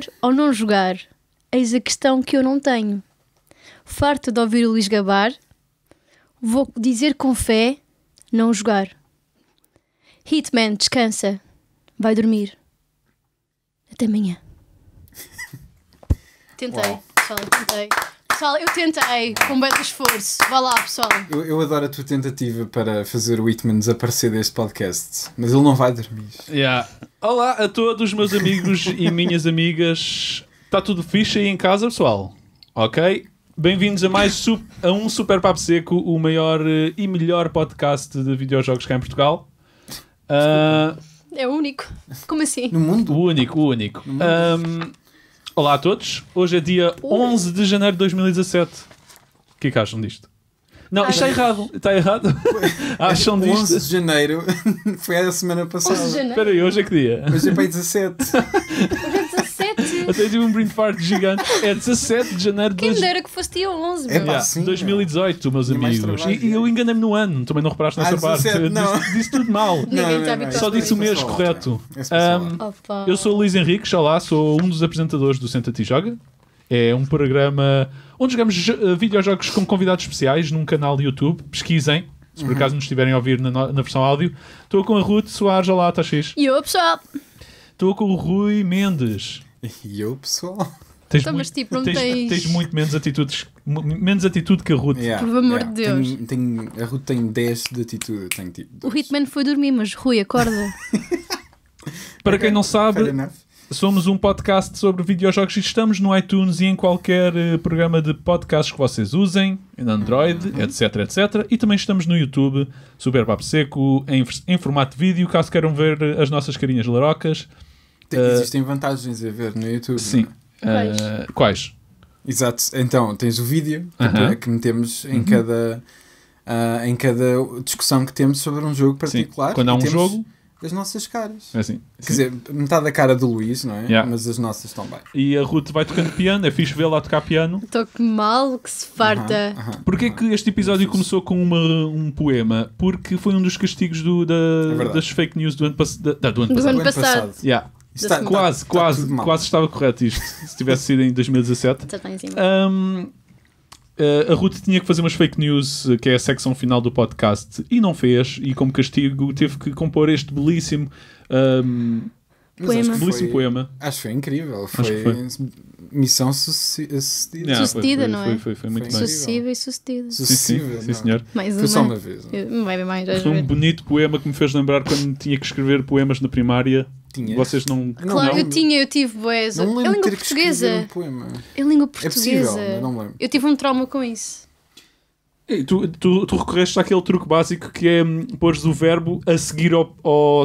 jogar ou não jogar? Eis a questão que eu não tenho. Farto de ouvir o Luís Gabar, vou dizer com fé: não jogar. Hitman, descansa. Vai dormir. Até amanhã. tentei, só tentei pessoal, eu tentei, com um belo esforço. Vá lá, pessoal. Eu, eu, adoro a tua tentativa para fazer o Whitman desaparecer deste podcast, mas ele não vai dormir. Yeah. Olá a todos, meus amigos e minhas amigas. Está tudo fixe aí em casa, pessoal? Ok? Bem-vindos a mais a um Super Papo Seco, o maior eh, e melhor podcast de videojogos cá em Portugal. Uh... É o único. Como assim? No mundo? O único, o único. Um, Olá a todos, hoje é dia 11 de janeiro de 2017. O que é que acham disto? Não, isto está errado. Está errado. Acham disto. 11 de janeiro foi a semana passada. 11 de janeiro. Espera aí, hoje é que dia? Hoje é para 17. Hoje é 17. Até tive um brain gigante. É 17 de janeiro de. Quem dois... era que foste dia 11, meu. É, pá, 2018, meus amigos. E, e, eu é. enganei-me no ano, também não reparaste nessa ah, parte. não. Disse, disse tudo mal. Não, não, não, Só disse o mês correto. Um, eu sou o Luís Henrique, olá, sou um dos apresentadores do Senta Joga. É um programa onde jogamos eh, videojogos com convidados especiais num canal de YouTube. Pesquisem, se por uhum. acaso nos estiverem a ouvir na, na versão áudio. Estou com a Ruth Soares, olá, estás fixe? E eu, pessoal! Estou com o Rui Mendes. E eu, pessoal? Tens então, muito, mas tipo, não tens, tens... tens muito menos atitudes, menos atitude que a Ruth. Yeah, Por amor yeah. de Deus. Tenho, tenho, a Ruth tem 10 de atitude. Tenho, tipo, o Hitman foi dormir, mas Rui, acorda. Para okay. quem não sabe, somos um podcast sobre videojogos e estamos no iTunes e em qualquer eh, programa de podcasts que vocês usem, em Android, uhum. etc, etc. E também estamos no YouTube, Super Papo Seco, em, em formato de vídeo, caso queiram ver eh, as nossas carinhas larocas. Ah, existem uh, vantagens a ver no YouTube. Sim. Uh, quais? Exato. Então, tens o vídeo uh -huh. É que metemos em -huh. Uhum. cada. Ah, em cada discussão que temos sobre um jogo particular. Sim. Quando há um jogo, as nossas caras. É assim, Quer dizer, metade da cara do Luís, não é? Yeah. Mas as nossas também. E a Ruth vai tocando piano, é fixe vê-la tocar piano. Toque mal, que se farta. Uh -huh, uh -huh, Porquê uh -huh. que este episódio começou com uma, um poema? Porque foi um dos castigos do, da, é das fake news do ano, pass da, do ano do passado. Ano passado. Yeah. Está, tá quase, quase, quase estava correto isto. Se tivesse sido em 2017. um, tá eh, a Ruth tinha que fazer umas fake news, eh, que é a secção final do podcast, e não fez, e como castigo teve que compor este belíssimo. Um, poema. Acho que foi, poema. Acho que foi incrível. Foi, foi. missão sucedida. Yeah, sucedida, não é? Foi, foi, muito bem. Sucessiva e sucedida. Sucessiva, sim, sim, é? senhor. Mais uma. Foi só uma vez. Não? É? Vai mais, foi um bonito poema que me fez lembrar quando tinha que escrever poemas na primária Tinhas? Vocês não. Claro, não, eu tinha, eu tive boés. Não lembro língua portuguesa. Um língua portuguesa. É possível, eu tive um trauma com isso. tu, tu, tu recorreste àquele truque básico que é hum, pôres o verbo a seguir ao, ao...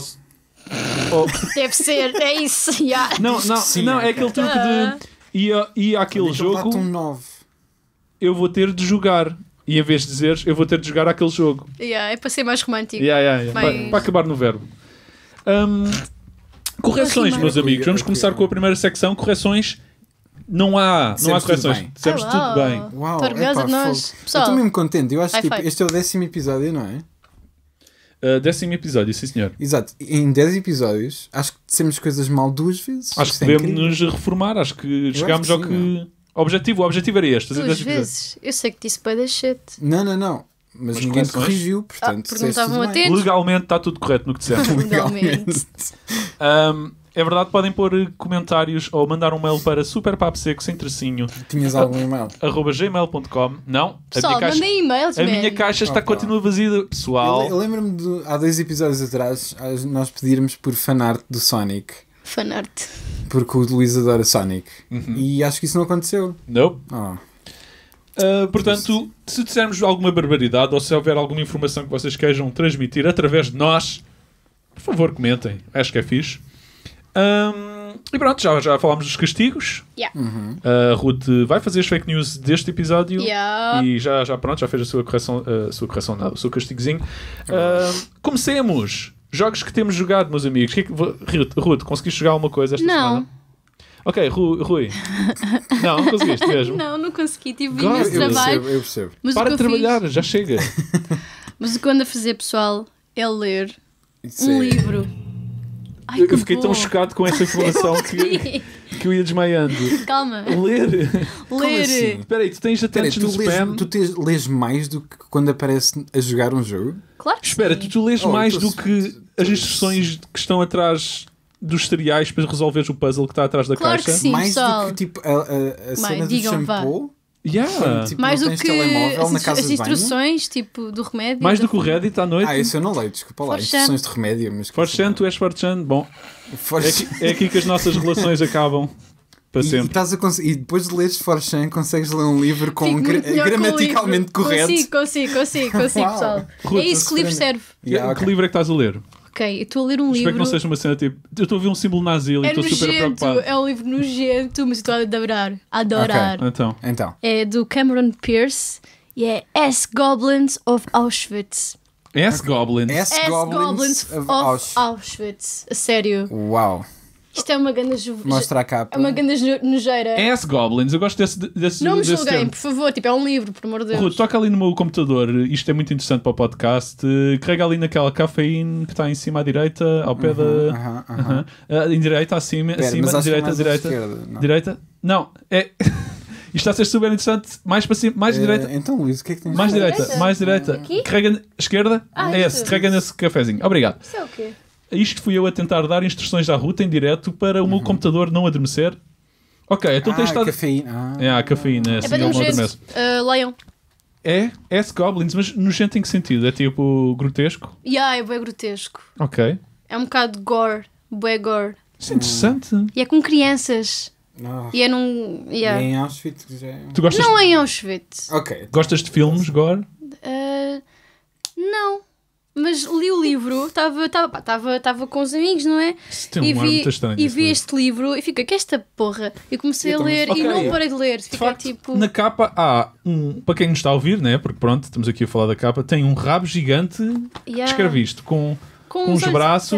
Oh. Deve ser, é isso. Yeah. Não, não, Sim, não, é aquele truque de e ah. e àquele então jogo. Um eu vou ter de jogar. E em vez de dizeres, eu vou ter de jogar aquele jogo. Yeah, é para ser mais romântico. Yeah, yeah, yeah. Para, para, acabar no verbo. Um, Correções, meus amigos. Vamos começar com a primeira secção, correções. Não há, não há correções. Dissemos tudo bem. Uau, Estou orgulhosa de nós. Pessoal, estou mesmo contente. Eu acho que tipo, este é o décimo episódio, não é? Uh, décimo episódio, sim senhor. Exato. Em dez episódios, acho que dissemos coisas mal duas vezes. Acho que é podemos nos reformar, acho que chegámos ao que. Objetivo, o objetivo era este. Duas vezes. Eu sei que disse para shit. Não, não, não mas, mas ninguém te corrigiu, portanto, ah, estavam é é? atentos. Legalmente está tudo correto no que disseram. Legalmente. um, é verdade, podem pôr eh, comentários ou mandar um mail para superpapseco sem tracinho. Tinhas algum e-mail? Arroba gmail.com. Não, Pessoal, a minha caixa, e-mails, a minha caixa está, oh, continua vazia. Pessoal, eu, eu lembro-me de há dois episódios atrás nós pedirmos por fanart do Sonic. Fanart. Porque o Luís adora é Sonic. Uhum. E acho que isso não aconteceu. Não. Nope. Oh. Uh, portanto, se dissermos alguma barbaridade ou se houver alguma informação que vocês queiram transmitir através de nós, por favor, comentem. Acho que é fixe. Um, e pronto, já, já falámos dos castigos. Yeah. Uhum. Uh, Ruth vai fazer as fake news deste episódio yeah. e já, já pronto, já fez a sua correção, ah, a sua correção, não, o seu castigozinho. Uh, comecemos! Jogos que temos jogado, meus amigos. Que é que, Ruth, Ruth, conseguiste jogar alguma coisa esta não. semana? Ok, Rui. Rui. Não, não conseguiste mesmo. Não, não consegui. Tive claro, imenso trabalho. Percebo, eu percebo. Mas Para de trabalhar, fiz... já chega. Mas o que ando a fazer, pessoal, é ler Sim. um livro. Ai, eu fiquei tão chocado com essa informação que, que eu ia desmaiando. Calma. Ler. Ler. Assim? Espera aí, tu tens até no lês, spam. Tu tens, lês mais do que quando aparece a jogar um jogo? Claro que Espera, sim. tu, tu lês oh, mais do que as instruções que estão atrás dos cereais para resolveres o puzzle que está atrás da claro caixa. Que sim, mais pessoal. do que tipo a, a, a cena do shampoo. Yeah. Tipo, mais do que as, as instruções tipo, do remédio. Mais do que o Reddit à noite. Ah, isso eu não leio, desculpa lá. Instruções de remédio. Mas Forchan, tu és Forchan. Bom, For é, aqui, é aqui que as nossas relações acabam. E, e, e, depois de leres Forchan consegues ler um livro com gra gramaticalmente correto. Consigo, consigo, consigo, consigo, pessoal. Ruta, é isso que o livro serve. Yeah, okay. Que livro é que estás a ler? ok, estou a ler um livro. Espero que não seja uma cena tipo. Eu estou a ver um símbolo nazi e é estou super preocupado. É um livro nojento, mas estou a adorar. A adorar. Okay. Então. então. É do Cameron Pierce e é S Goblins of Auschwitz. S Goblins. S Goblins of, Auschwitz. A sério. Uau. Isto é uma ganda juventude. Mostra a capa. É uma ganda nojeira. É S Goblins, eu gosto desse. desse não me desse julguem, termo. por favor, tipo, é um livro, por amor de Deus. Ruth, toca ali no meu computador, isto é muito interessante para o podcast. Eh, carrega ali naquela cafeína que está em cima à direita, ao pé uhum, da. Uhum, uhum. Uh, em direita, acima, Pera, acima, direita, direita. Não. Direita? Não, é. Isto está a ser super interessante. Mais para cima, mais é, direita. Então, Luís, o que é que tens Mais direita, mais direita. Aqui? Carrega esquerda. Ah, é esse, carrega nesse cafezinho. Obrigado. Isso é o quê? Isto fui eu a tentar dar instruções à ruta em direto para o meu uhum. computador não adormecer. Ok, então ah, tens estado. Cafeína. Ah, é, a cafeína. É, assim, é para Uh, Lion. É, é Goblins, mas nojento em que sentido? É tipo grotesco? Yeah, é bem grotesco. Ok. É um bocado gore, bué gore. Isso é interessante. Hum. E é com crianças. Oh. E é num. Yeah. E é em Auschwitz é... Tu gostas não de... em Auschwitz. Ok. Gostas de filmes gore? Uh, não mas li o livro, estava com os amigos, não é? um e vi, estranho, e vi livro. este livro e fico que é esta porra? E comecei eu a ler okay. e não parei de ler. De facto, tipo... Na capa há um. Para quem nos está a ouvir, né? Porque pronto, estamos aqui a falar da capa, tem um rabo gigante yeah. escravisto com com, com os, braços.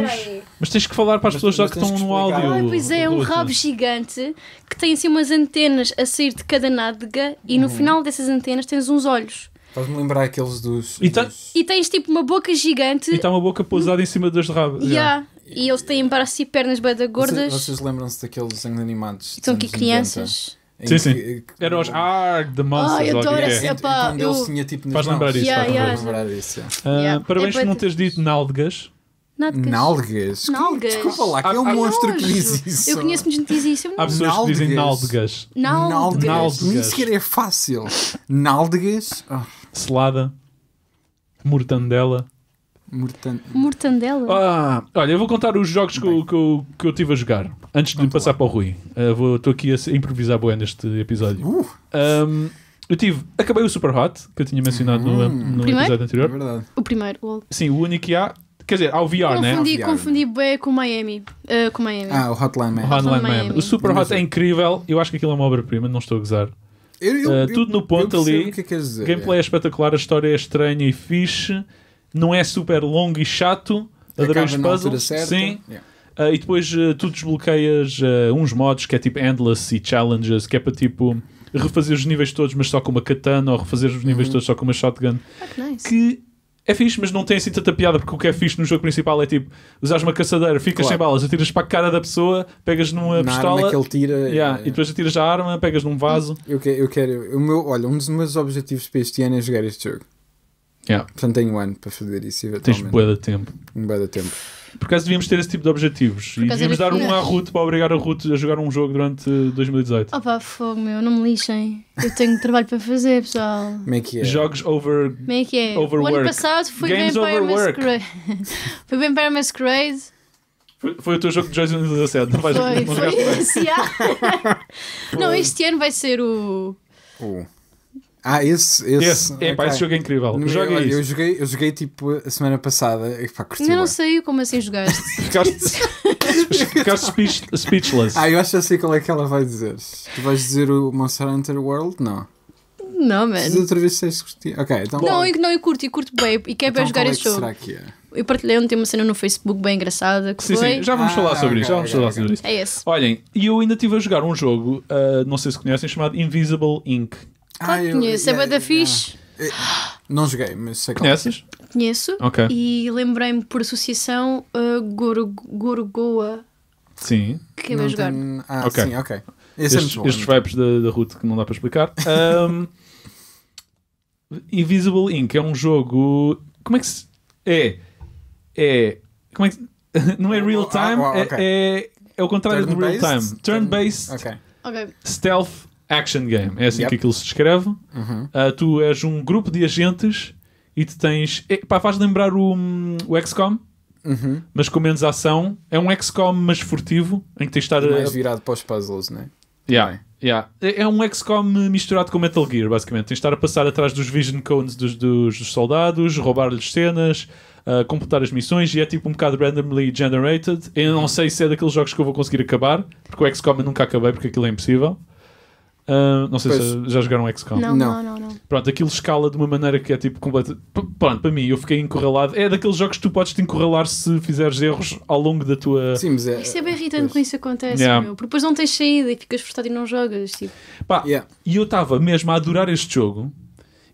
Mas tens que falar para as pessoas já que estão que no áudio. Ah, pois é, é um rabo gigante que tem assim umas antenas a sair de cada nádega e no uhum. final dessas antenas tens uns olhos. Faz-me lembrar aqueles dos e, tá- dos... e tens tipo uma boca gigante. E está uma boca pousada em cima das rabas. Yeah. Yeah. E eles têm para e pernas bem gordas. Vocês, vocês lembram-se daqueles desenhos animados? São aqui crianças. sim, sim. Que, Eram os Arg the Monsters. Ah, eu adoro essa, pá. Um deles tinha tipo Faz lembrar isso. Yeah, ah, yeah, lembrar isso yeah. Uh, parabéns é por não teres dito nálgas. Nálgas. Nálgas. nálgas. Desculpa lá, que há, é um há, monstro nojo. que diz isso. Eu conheço muitos que diz isso. Há pessoas náldegas. que dizem náldegas. Náldegas. náldegas. Nem sequer é fácil. Náldegas. Oh. Ah selada, mortandela. Mortan... Mortandela? Ah, olha, eu vou contar os jogos que eu, que, eu, que eu tive a jogar antes de passar lá. para o Rui. Ah, estou uh, aqui a improvisar boé neste episódio. Uh. Um, eu tive. Acabei o Super Hot, que eu tinha mencionado hum. no, no episódio anterior. É o primeiro, o... Sim, o único que há. Quer dizer, ao VR, né? Confundi, confundi né? bem com Miami. Uh, com Miami. Ah, o Hotline Miami. Hotline, Hotline Miami. Miami. O Super Hot é incrível. Eu acho que aquilo é uma obra-prima, não estou a gozar. Eu, eu, uh, tudo no ponto ali. Que é quer dizer, gameplay é. é. espetacular, a história é estranha e fixe, não é super longo e chato. Adorei os puzzles. Sim. Yeah. Uh, e depois uh, tu desbloqueias uh, uns modos que é tipo Endless e Challenges, que é para tipo refazer os níveis todos, mas só com uma katana, ou refazer os níveis uhum. todos só com uma shotgun. Oh, que, nice. que é fixe, mas não tem assim tanta piada, porque o que é fixe no jogo principal é tipo, usas uma caçadeira, ficas claro. sem balas, atiras para a cara da pessoa, pegas numa Na pistola. que ele tira. Yeah, é... E depois atiras a arma, pegas num vaso. Eu quero, eu quero. meu, olha, um dos meus objetivos para este ano é jogar este jogo. Yeah. Portanto, tenho um ano para fazer isso. Tens boa de tempo. Um boa de tempo. Por acaso devíamos ter esse tipo de objetivos. e devíamos dar um à Ruth para obrigar a Ruth a jogar um jogo durante 2018. Eh, Opa, fogo meu, não me lixem. Eu tenho trabalho para fazer, pessoal. Como é que é? Jogos over. Como é que é? Overwork. O ano passado fui Games bem para Masquerade. fui bem para Masquerade. Foi, foi o teu jogo de Joyce 2017, não vais Foi, não foi não, este ano vai ser o. Uh. Ah, esse. Esse, esse. Okay. Epá, esse jogo é incrível. Joga eu, isso. Eu joguei, eu joguei tipo a semana passada. Epá, curti não, sei como assim jogaste. Ficaste, ficaste speech, speechless. Ah, eu acho que eu sei qual é que ela vai dizer. Tu vais dizer o Monster Hunter World? Não. Não, mano. Se outra vez disseste curtir. Ok, então. Não, eu, não, eu curto, eu curto bem. E quero então, jogar é esse jogo. Será que é? Eu partilhei ontem uma cena no Facebook bem engraçada. Que sim, foi... sim, já vamos ah, falar sobre okay, isso. Já vamos okay, falar okay. sobre isso. É esse. Olhem, e eu ainda estive a jogar um jogo, uh, não sei se conhecem, chamado Invisible Ink. Claro que ah, conheço, é, é da fixe. Não joguei, mas sei é Conheces? Qual. Conheço. Ok. E lembrei-me por associação a Gorgoa. Sim. Que eu é jogar. Tem... Ah, okay. sim, ok. Esse estes, é estes é vibes da, da Ruth que não dá para explicar. Um, Invisible Ink é um jogo. Como é que se. É. É. Como é que. Se... não é real ah, time, ah, okay. é, é, é, o contrário Turn do real time. Turn-based. Stealth Action game, é assim yep. que aquilo se descreve. Uhum. Uh, tu és um grupo de agentes e te tens. E, pá, faz lembrar o, hum, o XCOM, uhum. mas com menos ação. É um XCOM, mais furtivo, em que tens de estar. Mais a... virado para os puzzles, né? Yeah. Yeah. É, é um XCOM misturado com Metal Gear, basicamente. Tens de estar a passar atrás dos vision cones dos, dos, dos soldados, roubar-lhes cenas, uh, ah, completar as missões e é tipo um bocado randomly generated. Eu não uhum. sei se é daqueles jogos que eu vou conseguir acabar, porque o XCOM eu nunca acabei porque aquilo é impossível. Uh, não sei pois. se já jogaram XCOM. Não não. não, não, não. Pronto, aquilo escala de uma maneira que é tipo completa. Pronto, para mim, eu fiquei encurralado. É daqueles jogos que tu podes te encurralar se fizeres erros ao longo da tua. Sim, mas é. Isso é bem irritante quando isso acontece, yeah. meu. Porque depois não tens saída e ficas frustrado e não jogas. Tipo. Pá, yeah. e eu estava mesmo a adorar este jogo.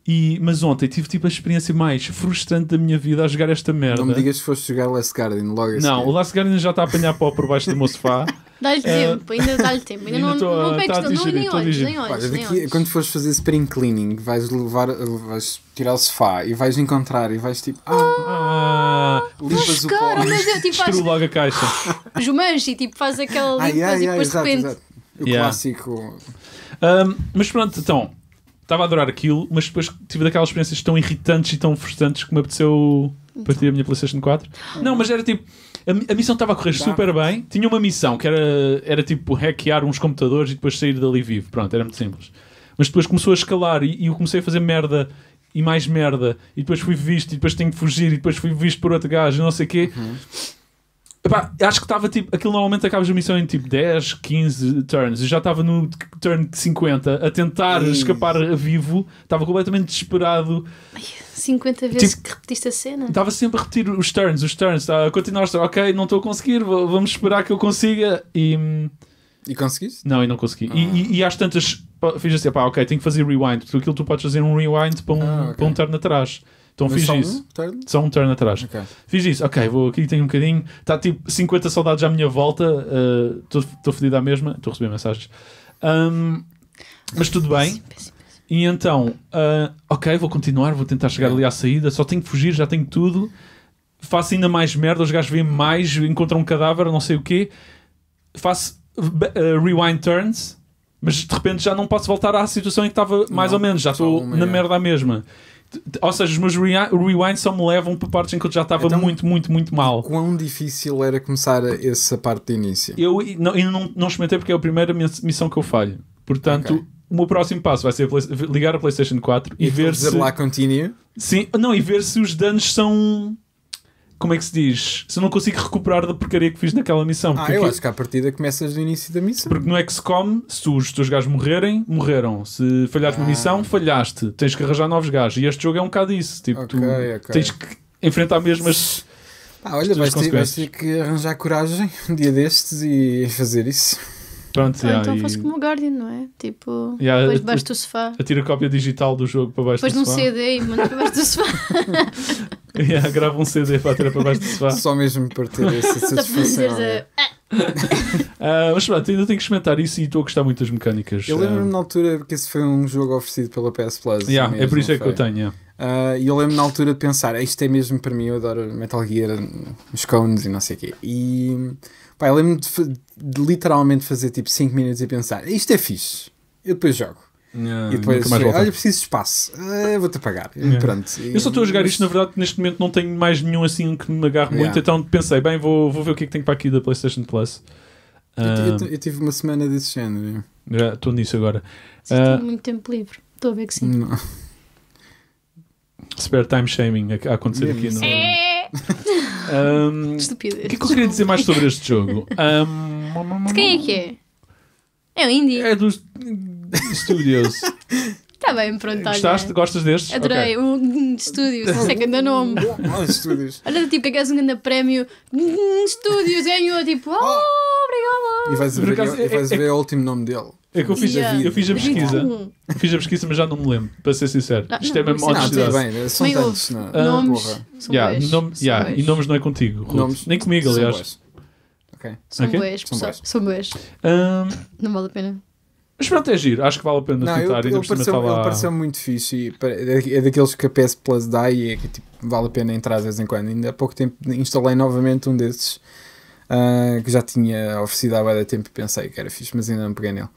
E, mas ontem tive tipo a experiência mais frustrante da minha vida a jogar esta merda. Não me digas se foste jogar Last Guardian logo Não, o Last Guardian já está a apanhar pó por baixo do meu sofá. Dá-lhe é. tempo, ainda dá-lhe tempo. Ainda, não, tá a, não pegues, nem olhos, nem olhos. quando fores fazer spring cleaning, vais levar, vais tirar o sofá e vais encontrar e vais tipo. Ah, ah, limpas o cara, mas eu tipo faz. logo a caixa. Jumanji, tipo, faz aquela limpas ah, yeah, e depois exato, de repente. Exato. O yeah. clássico. Um, mas pronto, então. Estava a adorar aquilo, mas depois tive daquelas experiências tão irritantes e tão frustrantes que me apeteceu então. partir a minha PlayStation 4. Não, mas era tipo a, a missão estava a correr super bem. Tinha uma missão que era, era tipo hackear uns computadores e depois sair dali vivo. Pronto, era muito simples. Mas depois começou a escalar e, e eu comecei a fazer merda e mais merda. E depois fui visto e depois tenho que fugir e depois fui visto por outro gajo não sei o quê. Uhum Epá, acho que estava tipo. Aquilo normalmente acabas a missão em tipo 10, 15 turns. Eu já estava no turn 50 a tentar Isso. escapar a vivo. Estava completamente desesperado. 50 tipo, vezes tipo, que repetiste a cena? Estava sempre a repetir os turns, os turns. Tá? A continuar a ok, não estou a conseguir, vamos esperar que eu consiga. E. Hum, e conseguiste? Não, e não consegui. Ah. E, e, e às tantas fiz assim, pá, ok, tenho que fazer rewind, porque aquilo tu podes fazer um rewind para um, ah, okay. para um turn atrás. Então Mas fiz só isso. Um turn? Só um turn atrás. Okay. Fiz isso, ok, vou aqui, tenho um bocadinho. Está tipo 50 soldados à minha volta. Estou uh, fedido à mesma. Estou a receber mensagens. Um, mas tudo bem. E então, uh, ok, vou continuar, vou tentar chegar é. ali à saída, só tenho que fugir, já tenho tudo. Faço ainda mais merda, os gajos vêm mais, encontram um cadáver, não sei o quê. Faço uh, rewind turns, mas de repente já não posso voltar à situação em que estava mais não, ou menos, já estou na é. merda mesma. Ou seja, os meus rewinds só me levam para partes em que eu já estava então, muito, muito, muito mal. Quão difícil era começar essa parte de início? Eu não, não, não experimentei porque é a primeira missão que eu falho. Portanto, okay. o meu próximo passo vai ser ligar a PlayStation 4 e, e ver se. lá continue? Sim, não, e ver se os danos são como é que se diz? Se eu não consigo recuperar da porcaria que fiz naquela missão. Ah, eu aqui... acho que a partida começas do início da missão. Porque não é que se come se os teus gajos morrerem, morreram. Se falhaste ah. uma missão, falhaste. Tens que arranjar novos gajos. E este jogo é um bocado isso. Tipo, okay, tu okay. tens que enfrentar mesmo as. Ah, olha, vais ter, vais ter que arranjar coragem um dia destes e fazer isso. Pronto, Ou então e... faço como o Guardian, não é? Tipo, yeah, depois debaixo do sofá. Atira cópia digital do jogo para baixo depois do sofá. Depois num CD e manda para baixo do sofá. yeah, grava um CD para tirar para baixo do sofá. Só mesmo para ter essa satisfação. uh, mas pronto, ainda tenho que experimentar isso e estou a gostar muito das mecânicas. Eu lembro-me uh, na altura que esse foi um jogo oferecido pela PS Plus. Yeah, mesmo, é por isso é que eu tenho. Yeah. Uh, e eu lembro na altura de pensar, isto é mesmo para mim, eu adoro Metal Gear, os cones e não sei o quê. E pá, eu lembro de, de literalmente fazer tipo 5 minutos e pensar, isto é fixe, eu depois jogo. Yeah, e depois, olha, preciso de espaço, uh, vou-te pagar. Yeah. Pronto. Eu só estou a jogar isto, na verdade, neste momento não tenho mais nenhum assim que me agarre yeah. muito, então pensei, bem, vou, vou ver o que é que tenho para aqui da PlayStation Plus. Eu, uh, eu, ah, eu tive uma semana desse género. Estou nisso agora. uh, ah, tenho muito tempo livre, estou a ver que sim. Não. Spare time shaming a, a acontecer aqui no. É. Um, Estupidez. O que é que eu queria dizer mais sobre este jogo? Um, De quem é que é? É o Indie. É dos Studios. Está bem, pronto. Gostaste? Olha. Gostas destes? Adorei. Okay. Um Studios, não sei que nome. É Studios. Olha, tipo, que ganhas um grande prémio. Studios ganhou, tipo, oh, oh obrigado. E vais ver, e vais é, é ver é, o último nome dele. É que eu fiz, yeah. eu fiz a pesquisa. fiz a pesquisa, mas já não me lembro, para ser sincero. Ah, Isto não, é mesmo ótimo. Não, bem, são tantos, não. Uh, nomes, ah, São yeah, nome, são yeah, e nomes não é contigo, nomes, Nem comigo, aliás. Okay. São okay? boas, pessoal. São boas. Um, não vale a pena. Mas pronto, é giro. Acho que vale a pena não, tentar. Ele, ele, pareceu, lá... ele pareceu muito fixe. É, é daqueles que a PS Plus dá e é que tipo, vale a pena entrar de vez em quando. Ainda há pouco tempo instalei novamente um desses. Uh, que já tinha oferecido há bastante tempo e pensei que era fixe, mas ainda não peguei nele.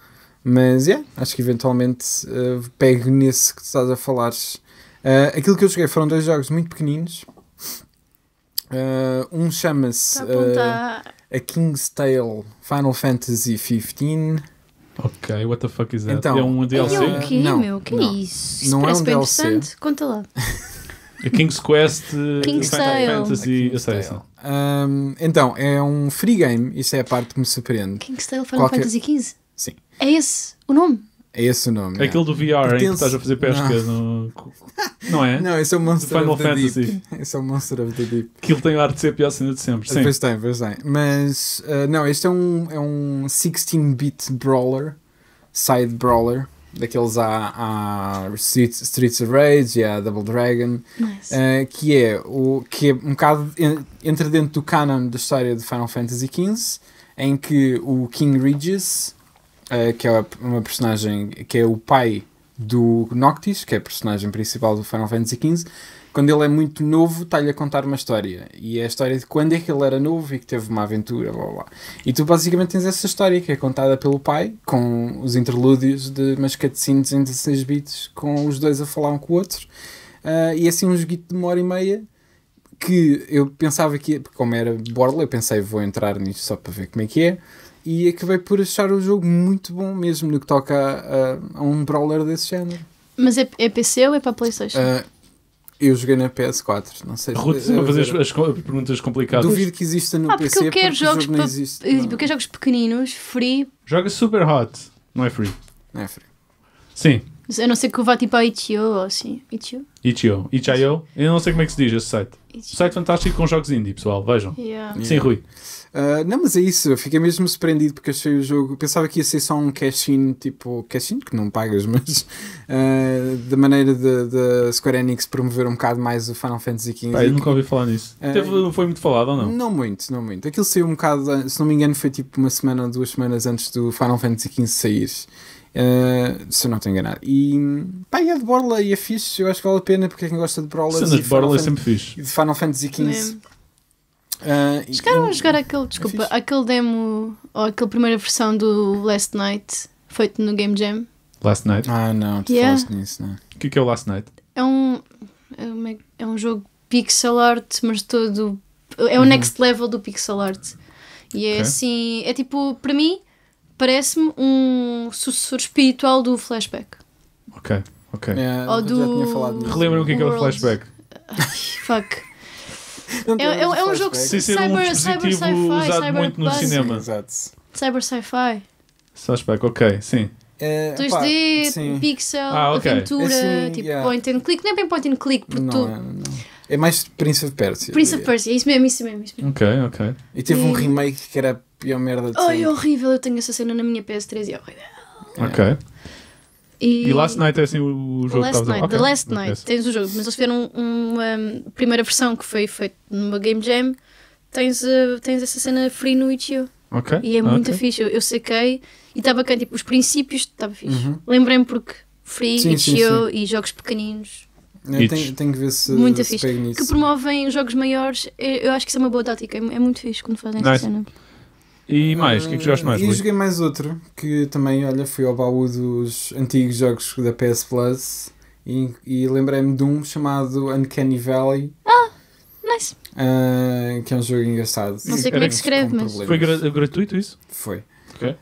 Mas, yeah, acho que eventualmente uh, eh, pego nesse que estás a falar. Uh, aquilo que eu joguei foram dois jogos muito pequeninos. Uh, um chama-se uh, A King's Tale Final Fantasy XV. Ok, what the fuck is that? Então, é um é DLC? É o quê, não, meu? que não. é isso? isso não é um DLC. Interessante. Conta lá. A King's Quest King's Final Fantasy King's Tale. Um, então, é um free game. Isso é a parte que me surpreende. King's Tale Final Qualquer... Fantasy XV? É esse o nome? É esse o nome. É yeah. aquele do VR Porque em que estás a fazer pesca. Não, no... não é? Não, esse é o Monster Final of the Fantasy. Deep. Esse é o Monster of the Deep. Que ele tem o ar de ser a pior cena de sempre. Sim. Pois tem, pois tem. Mas, uh, não, este é um, é um 16-bit brawler, side brawler, daqueles a, a Streets of Rage e a Double Dragon, nice. uh, que, é o, que é um bocado entra dentro do canon da história de Final Fantasy XV, em que o King Regis é, que é uma personagem que é o pai do Noctis, que é a personagem principal do Final Fantasy XV, quando ele é muito novo, está-lhe a contar uma história. E é a história de quando é que ele era novo e que teve uma aventura, blá blá. E tu basicamente tens essa história que é contada pelo pai, com os interlúdios de umas cutscenes em 16 bits, com os dois a falar um com o outro. Uh, e é assim um joguito de uma hora e meia que eu pensava que, como era Borla, eu pensei vou entrar nisto só para ver como é que é e acabei por achar o jogo muito bom mesmo no que toca a, a, a um brawler desse género. Mas é, é PC ou é para Playstation? Uh, eu joguei na PS4, não sei se. Ruth, fazer as, as, perguntas complicadas. Duvido que exista no ah, PC. Porque eu quero porque jogos, jogo não Eu quero jogos pequeninos, free. Joga super hot, não é free. Não é free. Sim. Eu não sei que eu vá tipo a Itch.io ou assim. Itch.io? Itch.io. Itch.io. Eu não sei como é que se diz esse site. Itch. Site fantástico com jogos indie, pessoal. Vejam. Yeah. Yeah. Sim, Rui. Ah, não, mas é isso, eu fiquei mesmo surpreendido porque achei o jogo. Pensava que ia ser só um cash-in, tipo, cash-in que não pagas, mas uh, da maneira da Square Enix promover um bocado mais o Final Fantasy XV. Pai, eu nunca ouvi falar nisso. Uh, Teve, não foi muito falado ou não? Não muito, não muito. Aquilo saiu um bocado, se não me engano, foi tipo uma semana ou duas semanas antes do Final Fantasy XV sair. Uh, se eu não estou enganado. E pá, e é de Borla e é fixe, eu acho que vale a pena porque quem gosta de Cenas de Borla é sempre fixe. E de Final Fantasy XV. Uh, Chegaram a jogar é aquele, desculpa, é aquele demo ou aquela primeira versão do Last Night feito no Game Jam? Last Night? Ah, não, tu yeah. falaste nisso, não é? O que, é que é o Last Night? É um, é um, é um jogo pixel art, mas todo. É o uhum. next level do pixel art. E é assim. É tipo, para mim, parece-me um sucessor espiritual do flashback. Ok, ok. Yeah, Ou do. Relembra-me o que que é o flashback. Fuck. É, é, é um é jogo Sem ser cyber, um dispositivo cyber sci-fi, usado cyber muito no cinema. Cyber sci-fi. Flashback, ok, sim. É, 2D, pá, pixel, ah, okay. aventura, é assim, tipo yeah. point and click, nem é bem point and click, porque não, tu... é, não. é mais Prince of Persia. Prince of Persia, isso mesmo, isso mesmo, isso mesmo. Ok, ok. E teve e... um remake que era a pior merda de Oh, sempre. horrível, eu tenho essa cena na minha PS3 e é horrível. Ok. E, e, Last Night é assim o jogo Last que Night, okay. The Last Night, yes. tens o jogo, mas eles fizeram uma primeira versão que foi feita numa Game Jam. Tens, eh, tens essa cena free no itch.io. Okay. E é muito okay. fixe. Eu, eu saquei e estava cá, tipo, os princípios estava fixe. Uhum. Lembrei-me porque free, sim, itch.io e jogos pequeninos. É, tem que ver se, muito se fixe. Que promovem jogos maiores. Eu, acho que isso é uma boa tática. É, é muito fixe quando fazem nice. essa cena. E mais, o uh, que é que jogaste ah, mais? E joguei mais outro, que também, olha, fui ao baú dos antigos jogos da PS Plus e, e lembrei-me de um chamado Uncanny Valley. Ah, nice. Uh, que é um jogo engraçado. Não sei como é que escreve, mas... Foi gra gratuito isso? Foi. Okay.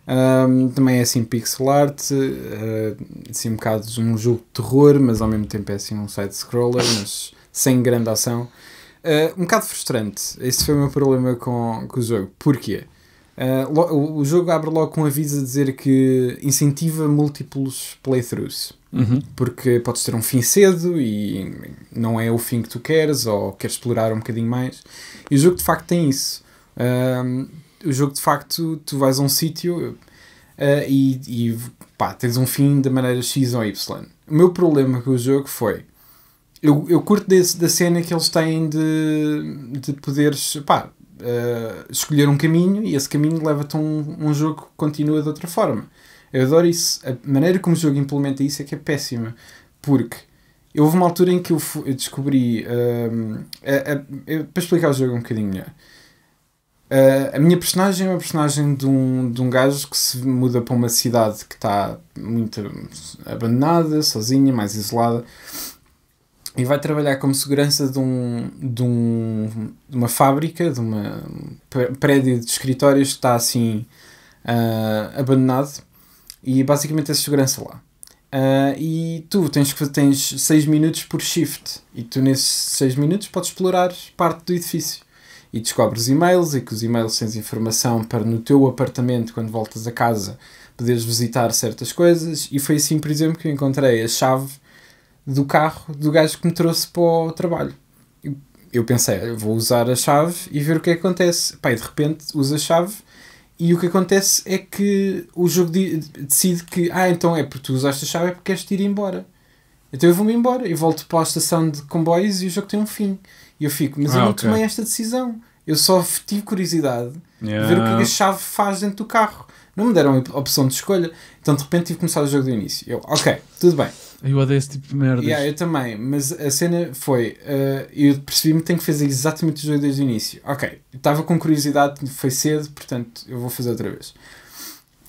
Um, também é assim pixel art, uh, assim um bocado um jogo de terror, mas ao mesmo tempo é assim um side-scroller, mas sem grande ação. Uh, um bocado frustrante. Esse foi o meu problema com, com o jogo. Porquê? Uh, o jogo abre logo com um aviso a dizer que incentiva múltiplos playthroughs. Uhum. Porque podes ter um fim cedo e não é o fim que tu queres ou queres explorar um bocadinho mais. E o jogo de facto tem isso. Uh, o jogo de facto, tu vais a um sítio uh, e, e pá, tens um fim da maneira X ou Y. O meu problema com o jogo foi. Eu, eu curto desse, da cena que eles têm de, de poderes. Pá, uh, escolher um caminho e esse caminho leva-te a um, um jogo que continua de outra forma. Eu adoro isso. A maneira como o jogo implementa isso é que é péssima. Porque houve uma altura em que eu, eu descobri. Uh, a, a, a, para explicar o jogo um bocadinho melhor. Uh, a minha personagem é uma personagem de um, de um gajo que se muda para uma cidade que está muito abandonada, sozinha, mais isolada e vai trabalhar como segurança de, um, de, um, de uma fábrica, de uma, um prédio de escritórios que está assim uh, abandonado e é basicamente é segurança lá. Uh, e tu tens que tens 6 minutos por shift e tu nesses 6 minutos podes explorar parte do edifício e descobres e-mails e que os e-mails tens informação para no teu apartamento quando voltas a casa poderes visitar certas coisas e foi assim por exemplo que eu encontrei a chave do carro do gajo que me trouxe para o trabalho. Eu pensei, vou usar a chave e ver o que é acontece. Pá, de repente uso a chave e o que acontece é que o jogo decide que, ah, então é porque tu usaste a chave, é porque queres ir embora. Então eu vou-me embora e volto para a estação de comboios e o jogo tem um fim. E eu fico, mas ah, eu não okay. tomei esta decisão. Eu só tive curiosidade yeah. de ver o que é a chave faz dentro do carro. Não me deram a opção de escolha. Então de repente tive que começar o jogo do início. Eu, ok, tudo bem. Eu odeio esse tipo de merdas. Yeah, eu também, mas a cena foi. Uh, eu percebi-me que tenho que fazer exatamente os dois desde o início. Ok, estava com curiosidade, foi cedo, portanto eu vou fazer outra vez.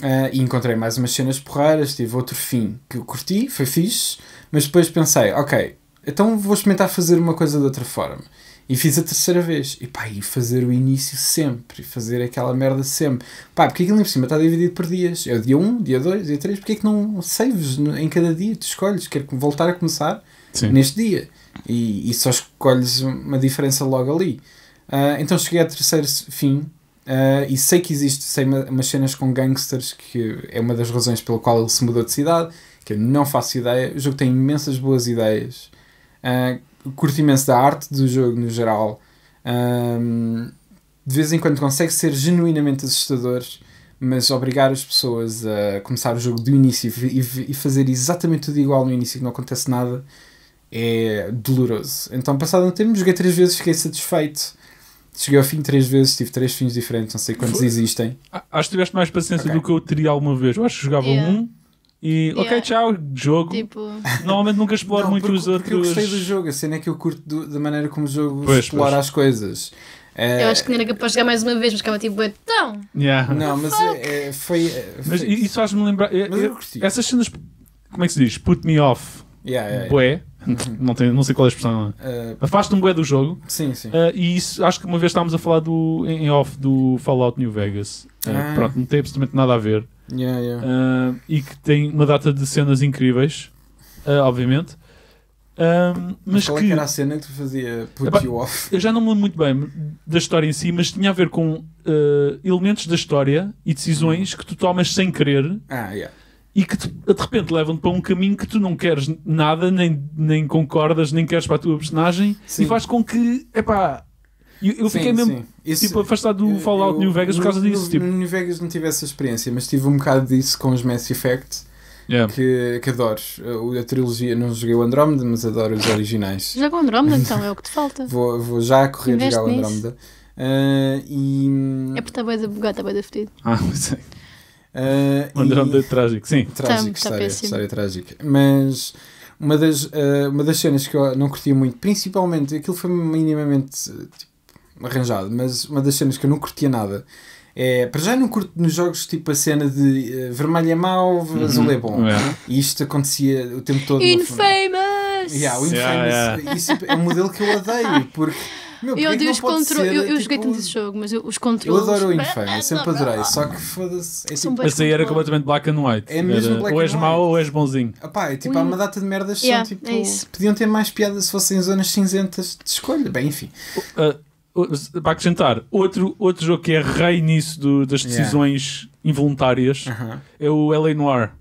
Uh, e encontrei mais umas cenas porreiras, tive outro fim que eu curti, foi fixe, mas depois pensei, ok, então vou experimentar fazer uma coisa de outra forma. E fiz a terceira vez. E pá, e fazer o início sempre, fazer aquela merda sempre. Pá, porque aquilo em cima está dividido por dias. É o dia 1, dia 2, dia 3. Porquê é que não saves em cada dia? Tu escolhes, quero voltar a começar Sim. neste dia. E, e, só escolhes uma diferença logo ali. Uh, então cheguei ao terceiro fim. Uh, e sei que existe sei umas cenas com gangsters que é uma das razões pela qual ele se mudou de cidade que eu não faço ideia o jogo tem imensas boas ideias uh, curto imenso da arte do jogo no geral. Um, de vez em quando consegue ser genuinamente assustador, mas obrigar as pessoas a começar o jogo do início e, e fazer exatamente tudo igual no início, que não acontece nada, é doloroso. Então, passado um tempo, joguei três vezes, fiquei satisfeito. Cheguei ao fim três vezes, tive três fins diferentes, não sei quantos existem. Acho que tiveste mais paciência okay. do que eu teria alguma vez. Eu acho que jogava yeah. um e yeah. ok, tchau, jogo. Tipo... Normalmente nunca exploro não, muito porque, os outros. Porque eu gostei do jogo, a cena é que eu curto do, da maneira como o jogo pois, explora pois. as coisas. É... Eu acho que não era capaz de jogar mais uma vez, mas ficava tipo, então. Yeah. Não, mas é, é, foi, é, foi, Mas isso faz-me lembrar. É, é essas cenas, como é que se diz? Put me off. Yeah, yeah, yeah não, tenho não sei qual é a expressão. Uh, é? eh, afasta um bué do jogo. Sim, sim. Uh, e isso, acho que uma vez estávamos a falar do, em off do Fallout New Vegas. Uh, ah. Pronto, não tem absolutamente nada a ver. Yeah, yeah. Uh, e que tem uma data de cenas incríveis, obviamente. Um, mas, qual é que... era a cena que tu fazia put you off? Eu já não me lembro muito bem da história em si, mas tinha a ver com elementos da história e decisões hum. que tu tomas sem querer. Ah, yeah e que te, de repente levam-te para um caminho que tu não queres nada, nem, nem concordas, nem queres para a tua personagem sim. e faz com que, epá, eu, eu sim, fiquei mesmo sim. tipo, afastado do Fallout eu, New Vegas por causa tipo. no, disso. No, tipo. New Vegas não tive essa experiência, mas tive um bocado disso com os Mass Effect. Yeah. Que, que adoro a trilogia. Não joguei o Andrómeda, mas adoro os originais. Joga o Andrómeda, então é o que te falta. vou, vou já correr Investe jogar o Andrómeda. Uh, e... É porque está a bugar, bugada, está bem da Ah, sei. Uh, ah, um e... trágico, sim. Trágico, tá, tá história, história trágica. Mas uma das, uh, uma das cenas que eu não curtia muito, principalmente, aquilo foi minimamente tipo, arranjado, mas uma das cenas que eu não curtia nada é, para já não curto nos jogos tipo a cena de uh, vermelho é mau, uhum. azul é bom. Yeah. É. E isto acontecia o tempo todo. Infamous! Yeah, o Infamous. Yeah, yeah. Isso é um modelo que eu odeio, porque meu, eu odeio os controles. Eu, é eu tipo... joguei tanto esse jogo, mas eu, os controles. Eu adoro o Infamous, sempre adorei. Só que foda-se. É tipo... Mas aí era completamente black and white. É mesmo black ou és mau ou és bonzinho. Opá, é tipo, há hum. uma data de merdas que yeah, são é tipo. É podiam ter mais piadas se fossem zonas cinzentas de escolha. Bem, enfim. Uh, uh, para acrescentar, outro, outro jogo que é rei nisso do, das decisões yeah. involuntárias uh -huh. é o LA Noir,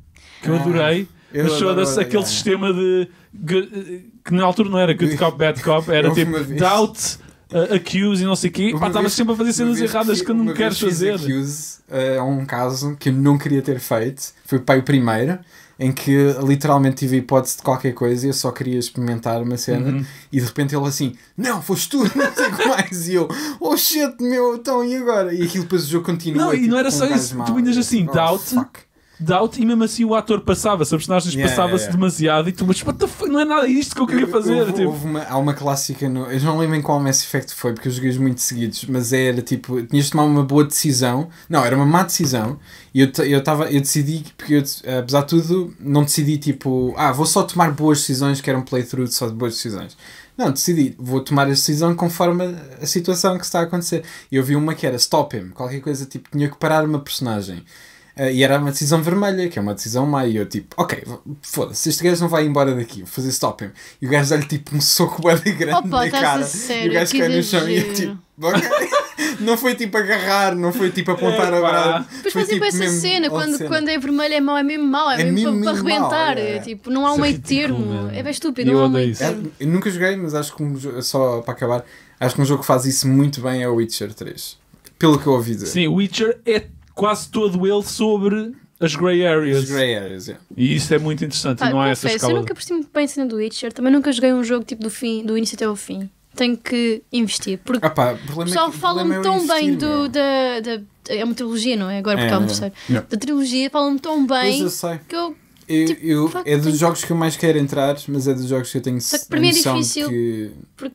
que eu ah, adorei. Eu mas adoro, aquele yeah. sistema de que na altura não era good cop, bad cop, era tipo doubt, uh, accuse e não sei o quê. mas estavas sempre a fazer cenas erradas que, que não queres fazer. Accuse, uh, é um caso que eu não queria ter feito. Foi pai o primeiro em que literalmente tive a hipótese de qualquer coisa e eu só queria experimentar uma cena uhum. e de repente ele assim, não, foste tu, não sei o que mais, e eu, oh shit, meu, então e agora? E aquilo depois o jogo continua. Não, e não tipo, era só isso, tu vinhas assim, oh, doubt, Doubt e mesmo assim o ator passava-se, a personagens yeah, passava-se yeah, yeah. demasiado e tu, mas what the fuck, não é nada isto que eu queria fazer. Houve, tipo. houve uma, há uma clássica, no, eu não lembro em qual Mass Effect foi, porque eu joguei muito seguidos, mas era tipo, tinhas de tomar uma boa decisão, não, era uma má decisão e eu, eu, tava, eu decidi, porque eu, apesar de tudo, não decidi tipo, ah, vou só tomar boas decisões, que era um playthrough só de boas decisões. Não, decidi, vou tomar a decisão conforme a situação que está a acontecer. E eu vi uma que era stop him, qualquer coisa tipo, tinha que parar uma personagem. Eh, e era uma decisão vermelha, que é uma decisão má. E eu tipo, ok, foda-se, este gajo não vai embora daqui, vou fazer stop him. E o gajo dá-lhe tipo um soco bem grande Opa, na cara. Sério, e o gajo cai no chão e eu é tipo, ok. não foi tipo agarrar, não foi tipo apontar é, a brada. Depois foi tipo, tipo essa cena quando, cena. quando é vermelho é mau, é mesmo mau, é, é mesmo, mesmo para, arrebentar. É. é. Tipo, não há um é meio termo. É bem estúpido, eu não há um meio eu nunca joguei, mas acho que um, só para acabar, acho que um jogo que faz isso muito bem é o Witcher 3. Pelo que eu ouvi dizer. Sim, Witcher é quase todo ele sobre as grey areas. As grey areas yeah. E isso é muito interessante. Ah, não há essa escala. Eu nunca percebi muito bem a cena do Witcher. Também nunca joguei um jogo tipo do, fim, do início até ao fim. Tenho que investir. Porque ah, pá, o é pessoal fala-me é tão bem do, da, da, É uma trilogia, não é? Agora porque é, o um é. terceiro. Da trilogia, fala me tão bem eu sei. que eu. Eu, tipo, eu é dos tenho... jogos que eu mais quero entrar, mas é dos jogos que eu tenho Só que para mim é difícil. Que... Porque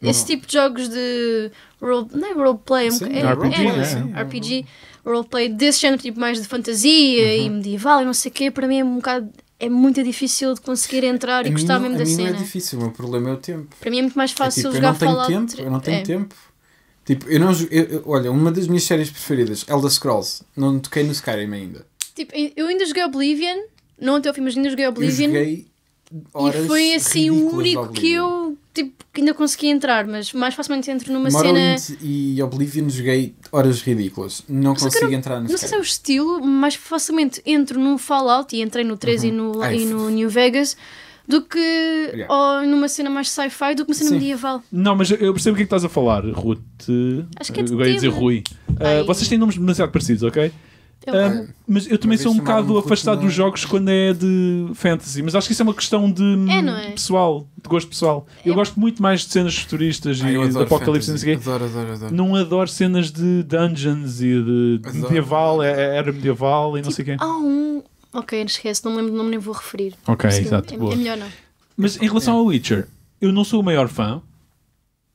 esse tipo de jogos de role, não é roleplay, é, um, é, é, né? é, RPG roleplay desse género, tipo mais de fantasia uhum. e medieval e não sei o quê, para mim é um bocado. É muito difícil de conseguir entrar a e gostar mesmo da mim cena. Não é difícil, o meu problema é o tempo. Para mim é muito mais fácil é, tipo, jogar Fallout. Eu não tenho tempo, eu não tenho é. tempo. Tipo, eu não. Eu, olha, uma das minhas séries preferidas, Elder Scrolls, não toquei no Skyrim ainda. Tipo, eu ainda joguei Oblivion, não até o fim, mas ainda joguei Oblivion. Eu joguei horas e foi assim o único que eu tipo, ainda consegui entrar, mas mais facilmente entro numa Morrowind cena. e Oblivion joguei horas ridículas. Não Só consigo não, entrar no Não sei se é o estilo, mais facilmente entro num Fallout e entrei no 3 uhum. e, no, Ai, e no New Vegas do que yeah. ou numa cena mais sci-fi do que uma cena Sim. medieval. Não, mas eu percebo o que é que estás a falar, Ruth. Acho que é de eu ia dizer Rui. Uh, vocês têm nomes demasiado parecidos, ok? Uh, mas eu também sou um bocado afastado dos jogos quando é de fantasy, mas acho que isso é uma questão de é, é? pessoal, de gosto pessoal. É. Eu gosto muito mais de cenas futuristas ah, e de apocalipse não sei adoro, adoro, adoro. Não adoro cenas de dungeons e de adoro. medieval, é, é, era medieval e tipo, não sei quem. Há um. Ok, não esquece, não me lembro não nem vou referir. Ok, assim, exato. É, é, melhor não. Mas em relação ao Witcher, eu não sou o maior fã.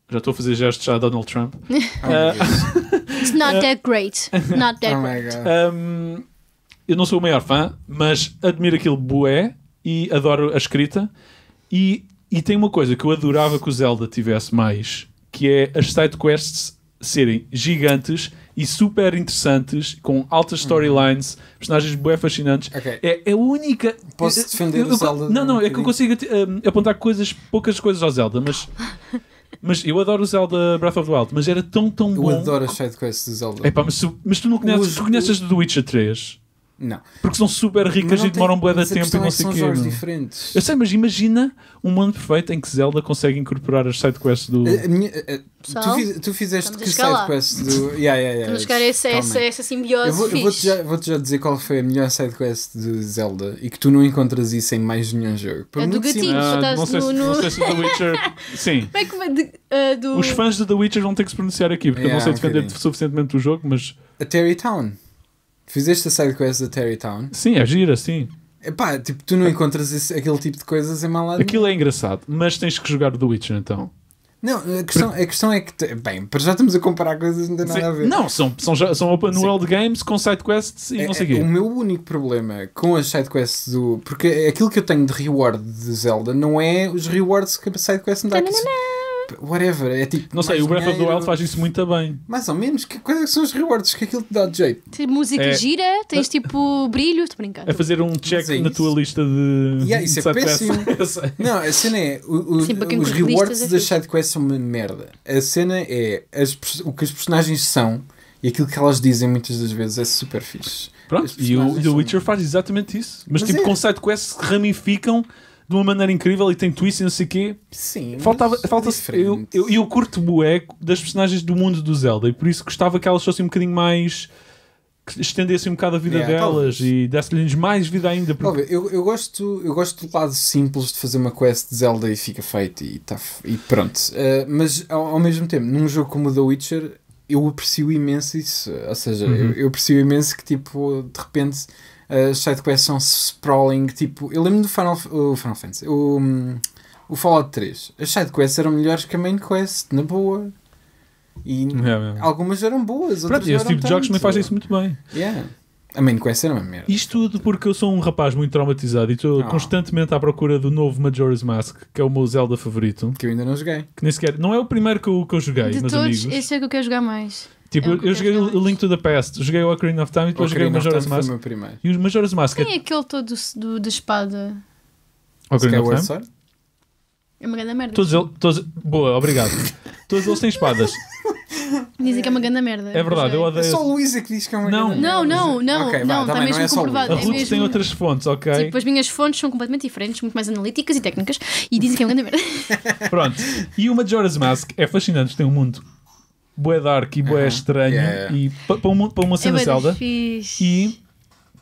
Já estou a fazer gestos a Donald Trump. oh, uh, It's not that great. Not that oh great. Um, eu não sou o maior fã, mas admiro aquele bué e adoro a escrita. E, e tem uma coisa que eu adorava que o Zelda tivesse mais, que é as side quests serem gigantes e super interessantes, com altas uhum. storylines, personagens bué fascinantes. Okay. É, é a única. Posso defender eu, eu, o Zelda? Não, não, um é que eu consigo um, apontar coisas, poucas coisas ao Zelda, mas Mas eu adoro o Zelda Breath of the Wild, mas era tão, tão eu bom. Eu adoro as sidequests do Zelda. Epá, mas, se, mas tu não conheces, os, tu conheces o... do Witcher 3? Não. Porque são super ricas e demoram bué de tempo e é não sei o quê. É? diferentes. Eu sei, mas imagina um mundo perfeito em que Zelda consegue incorporar as sidequests do... A minha, a, tu, tu fizeste que sidequest do... Yeah, yeah, yeah, Vamos buscar essa, essa, essa simbiose Eu, vou, eu vou-te, já, vou já dizer qual foi a melhor sidequest de Zelda e que tu não encontras isso em mais nenhum jogo. Por é do gatinho, que ah, não, sei, no, no... não sei se The Witcher... sim. Como é que, de, uh, do... Os fãs de The Witcher vão ter que se pronunciar aqui, porque eu não sei defender suficientemente o jogo, mas... A Terry Town. Fizeste a sidequest da Terrytown? Sim, é gira, sim. Epá, tipo, tu não encontras esse, aquele tipo de coisas em malado. Aquilo é engraçado, mas tens que jogar The Witcher então. Não, a questão, a questão é que, te, bem, para já estamos a comparar coisas, não tem nada Sim. a ver. Não, são, são, são open Sim. world games com sidequests e é, não é, sei o é, quê. O meu único problema com as sidequests do. Porque aquilo que eu tenho de reward de Zelda não é os rewards que a sidequest me dá. não whatever. É tipo. Não sei, o Breath dinheiro, of the Wild faz isso muito bem. Mais ou menos. Que, é quais são os rewards que aquilo te dá de jeito? Tem música é... gira, tens é. tipo brilho, estou brincando. A é fazer um check é na tua lista de. Yeah, isso de é péssimo. não, a cena é. O, o, os rewards das sidequests são uma merda. A cena é as, o que as personagens são e aquilo que elas dizem muitas das vezes é super fixe. Pronto, e o The Witcher são... faz exatamente isso. Mas, mas tipo, é. com sidequests ramificam de uma maneira incrível e tem twist e não sei o quê. Sim. Faltava, falta é eu, eu, eu curto bué das personagens do mundo do Zelda e por isso gostava que elas fossem um bocadinho mais estendessem um bocado a vida yeah, delas talvez. e dessem-lhes mais vida ainda. Porque... Eu, eu, gosto, eu gosto do lado simples de fazer uma quest de Zelda e fica feito e, tá, e pronto. Uh, mas ao, ao, mesmo tempo, num jogo como o The Witcher, eu aprecio imenso isso. Ou seja, uhum. eu, eu aprecio imenso que tipo, de repente uh, eh, sidequests são sprawling, tipo, eu lembro do Final, o Final Fantasy, o, o Fallout 3, as sidequests eram melhores que a main quest, na boa. E é, é, é. algumas eram boas, outras Pronto, esse tipo de jogos também fazem isso muito bem. Yeah. A main quest era uma merda. Isto tudo porque eu sou um rapaz muito traumatizado e estou oh. constantemente à procura do novo Majora's Mask, que é o meu Zelda favorito. Que eu ainda não joguei. Que nem sequer. Não é o primeiro que eu, que eu joguei, De meus todos, amigos. Esse é que eu quero jogar mais. Tipo, é um eu joguei o Link to the Past, joguei o Ocarina of Time e depois Ocarina joguei o Majora's Mask. E os Majora's Mask. Tem é, é... aquele todo do, da espada. Ocarina of Time? É uma grande merda. Todos, ele, todos, boa, obrigado. todos eles têm espadas. Dizem que é uma grande merda. É verdade, eu odeio. É só o Luísa é que diz que é uma não. grande merda. Não, não, não, okay, não, está mesmo não é comprovado. A é Ruth é tem outras fontes, ok? Tipo, as minhas fontes são completamente diferentes, muito mais analíticas e técnicas, e dizem que é uma grande merda. Pronto, e o Majora's Mask é fascinante, tem um mundo bué dark e bué estranho yeah. e para uma, para é uma cena é Zelda fixe. e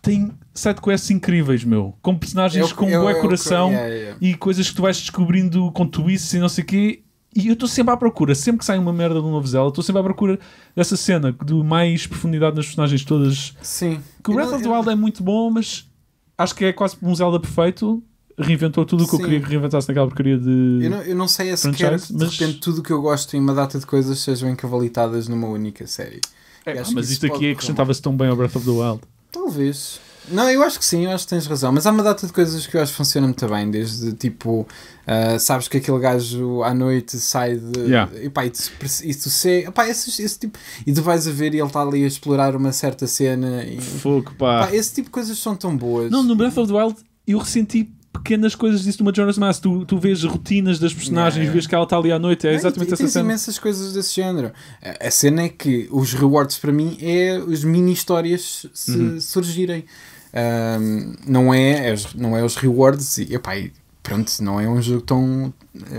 tem sete quests incríveis, meu, com personagens eu, com eu, bué eu, coração yeah, yeah. e coisas que tu vais descobrindo com twists e não sei o quê e eu estou sempre à procura, sempre que sai uma merda de um novo Zelda, estou sempre à procura dessa cena de mais profundidade nas personagens todas. Sim. Que o Breath of the Wild é muito bom, mas acho que é quase um Zelda perfeito reinventou tudo o que eu queria que reinventasse naquela porcaria de. Eu não, eu não sei é sequer mas... de repente tudo o que eu gosto em uma data de coisas sejam encavalitadas numa única série. É, mas isto aqui acrescentava-se tão bem ao Breath of the Wild. Talvez. Não, eu acho que sim, eu acho que tens razão. Mas há uma data de coisas que eu acho que funciona muito bem. Desde tipo, uh, sabes que aquele gajo à noite sai de. Yeah. E, pá, e, tu, e tu sei, pá, esse, esse, tipo. E tu vais a ver e ele está ali a explorar uma certa cena. E, Fogo, pá. pá. Esse tipo de coisas são tão boas. Não, no Breath of the Wild eu ressenti pequenas coisas disso numa Jonas Mass. Tu, tu vês rotinas das personagens, yeah. É. vês que ela está ali à noite. É exatamente essa cena. imensas coisas desse género. A, cena é que os rewards para mim é as mini histórias se uhum. surgirem. Um, não, é, não é os rewards e epá, e pronto, não é um jogo tão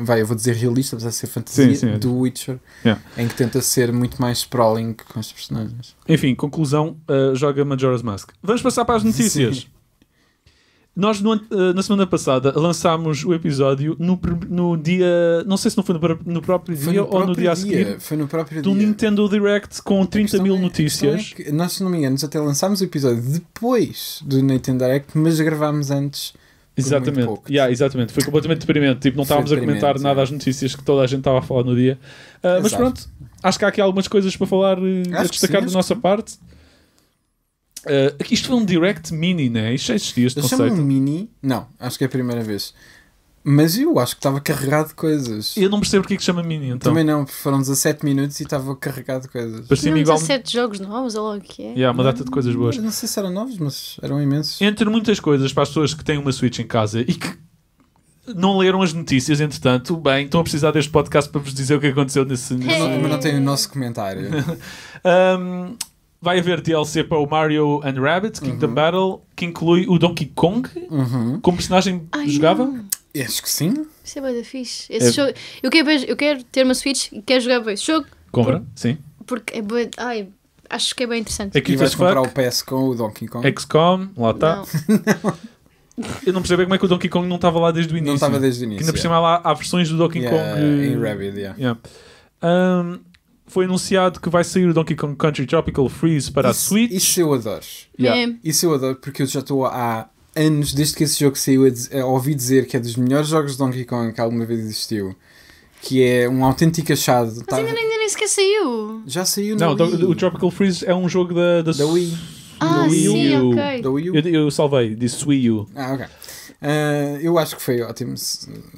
vai, eu vou dizer realista, apesar de ser fantasia sim, sim, é. do tipo- Witcher, yeah. em que tenta ser muito mais sprawling com os personagens. Enfim, conclusão, uh, joga Majora's Mask. Vamos passar para as notícias. Nós, no, eh, na semana passada, lançámos o episódio no, no dia. Não sei se não foi no, no próprio foi dia no próprio ou no dia, dia a seguir. Foi no próprio do dia. Do Nintendo Direct com 30 mil é, é notícias. É nós, se não me engano, até lançámos o episódio depois do Nintendo Direct, mas gravámos antes. Exatamente. Yeah, exatamente. Foi completamente deprimente. Tipo, não estávamos a comentar nada é. às notícias que toda a gente estava a falar no dia. Uh, mas pronto, acho que há aqui algumas coisas para falar eh, e destacar sim, da nossa que... parte. Uh, isto foi um direct mini, né? Isto já existia este um mini? Não, acho que é a primeira vez. Mas eu acho que estava carregado de coisas. Eu não percebo porque é que chama mini, então. Também não, foram 17 minutos e estava carregado de coisas. Parecia-me igual. 17 jogos novos, ou logo que é. Yeah, uma data de coisas boas. Não sei se eram novos, mas eram imensos. Entre muitas coisas, para as pessoas que têm uma Switch em casa e que não leram as notícias, entretanto, bem, estão a precisar deste podcast para vos dizer o que aconteceu nesse. Hey. Mas não tem o nosso comentário. um, vai haver DLC para o Mario and Rabbit Kingdom uhum. Battle, que inclui o Donkey Kong uhum. como personagem Ai, jogável? Não. Acho que sim. Isso é bem fixe. Esse é... jogo... eu, quero, eu quero ter uma Switch e quero jogar esse jogo. Compra, Por... sim. Porque é bem... Ai, acho que é bem interessante. Aqui que vais comprar fuck, o PS com o Donkey Kong. XCOM, lá está. Eu não percebi como é que o Donkey Kong não estava lá desde o início. Não estava desde o início. Que ainda por cima lá há versões do Donkey yeah, Kong. Em eh, Rabbit, yeah. yeah. Um, foi anunciado que vai sair o Donkey Kong Country Tropical Freeze para isso, a Switch. Isso eu adoro. Yeah. É. Isso eu adoro porque eu já estou há anos, desde que esse jogo saiu, a, ouvir dizer que é dos melhores jogos de Donkey Kong que alguma vez existiu. Que é um autêntico achado. Mas tá... ainda, ainda nem sequer saiu. Já saiu no Não, Wii. o Tropical Freeze é um jogo da, da, da Wii. Ah, sim, ok. Da Wii U. Eu, eu salvei, disse Wii U. Ah, ok. Uh, eu acho que foi ótimo.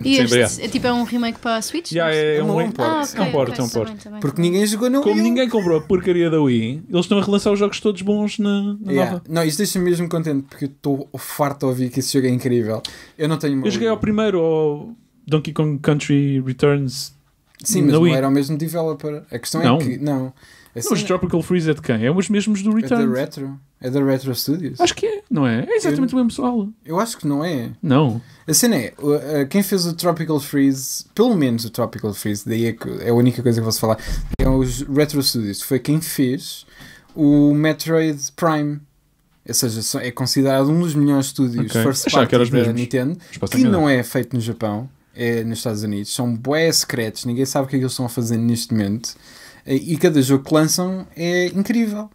E este, é tipo é um remake para a Switch? Yeah, é, é, um, um import. Ah, okay, um port, okay, um port. Também, também, Porque ninguém jogou no Como Wii. ninguém comprou a porcaria da Wii, eles estão a relançar os jogos todos bons na, na yeah. nova. Não, isto deixa-me mesmo contente porque eu estou farto de ouvir que esse jogo é incrível. Eu não tenho Eu joguei ao primeiro, ao Donkey Kong Country Returns. Sim, mas não era o mesmo developer. A questão é não. é que. Não. Assim, os Tropical Freeze é de quem? É os mesmos do Return. É da Retro. É da Retro Studios. Acho que é, não é? É exatamente eu, o mesmo pessoal. Eu acho que não é. Não. A cena é, eh, quem fez o Tropical Freeze, pelo menos o Tropical Freeze, daí é, é a única coisa que posso falar, é os Retro Studios. Foi quem fez o Metroid Prime. Ou seja, é considerado um dos melhores estúdios okay. first party da mesmos. Nintendo, que não é feito no Japão, é nos Estados Unidos. São boas secretos, ninguém sabe o que, é que eles estão a fazer neste momento. E cada jogo que lançam é incrível.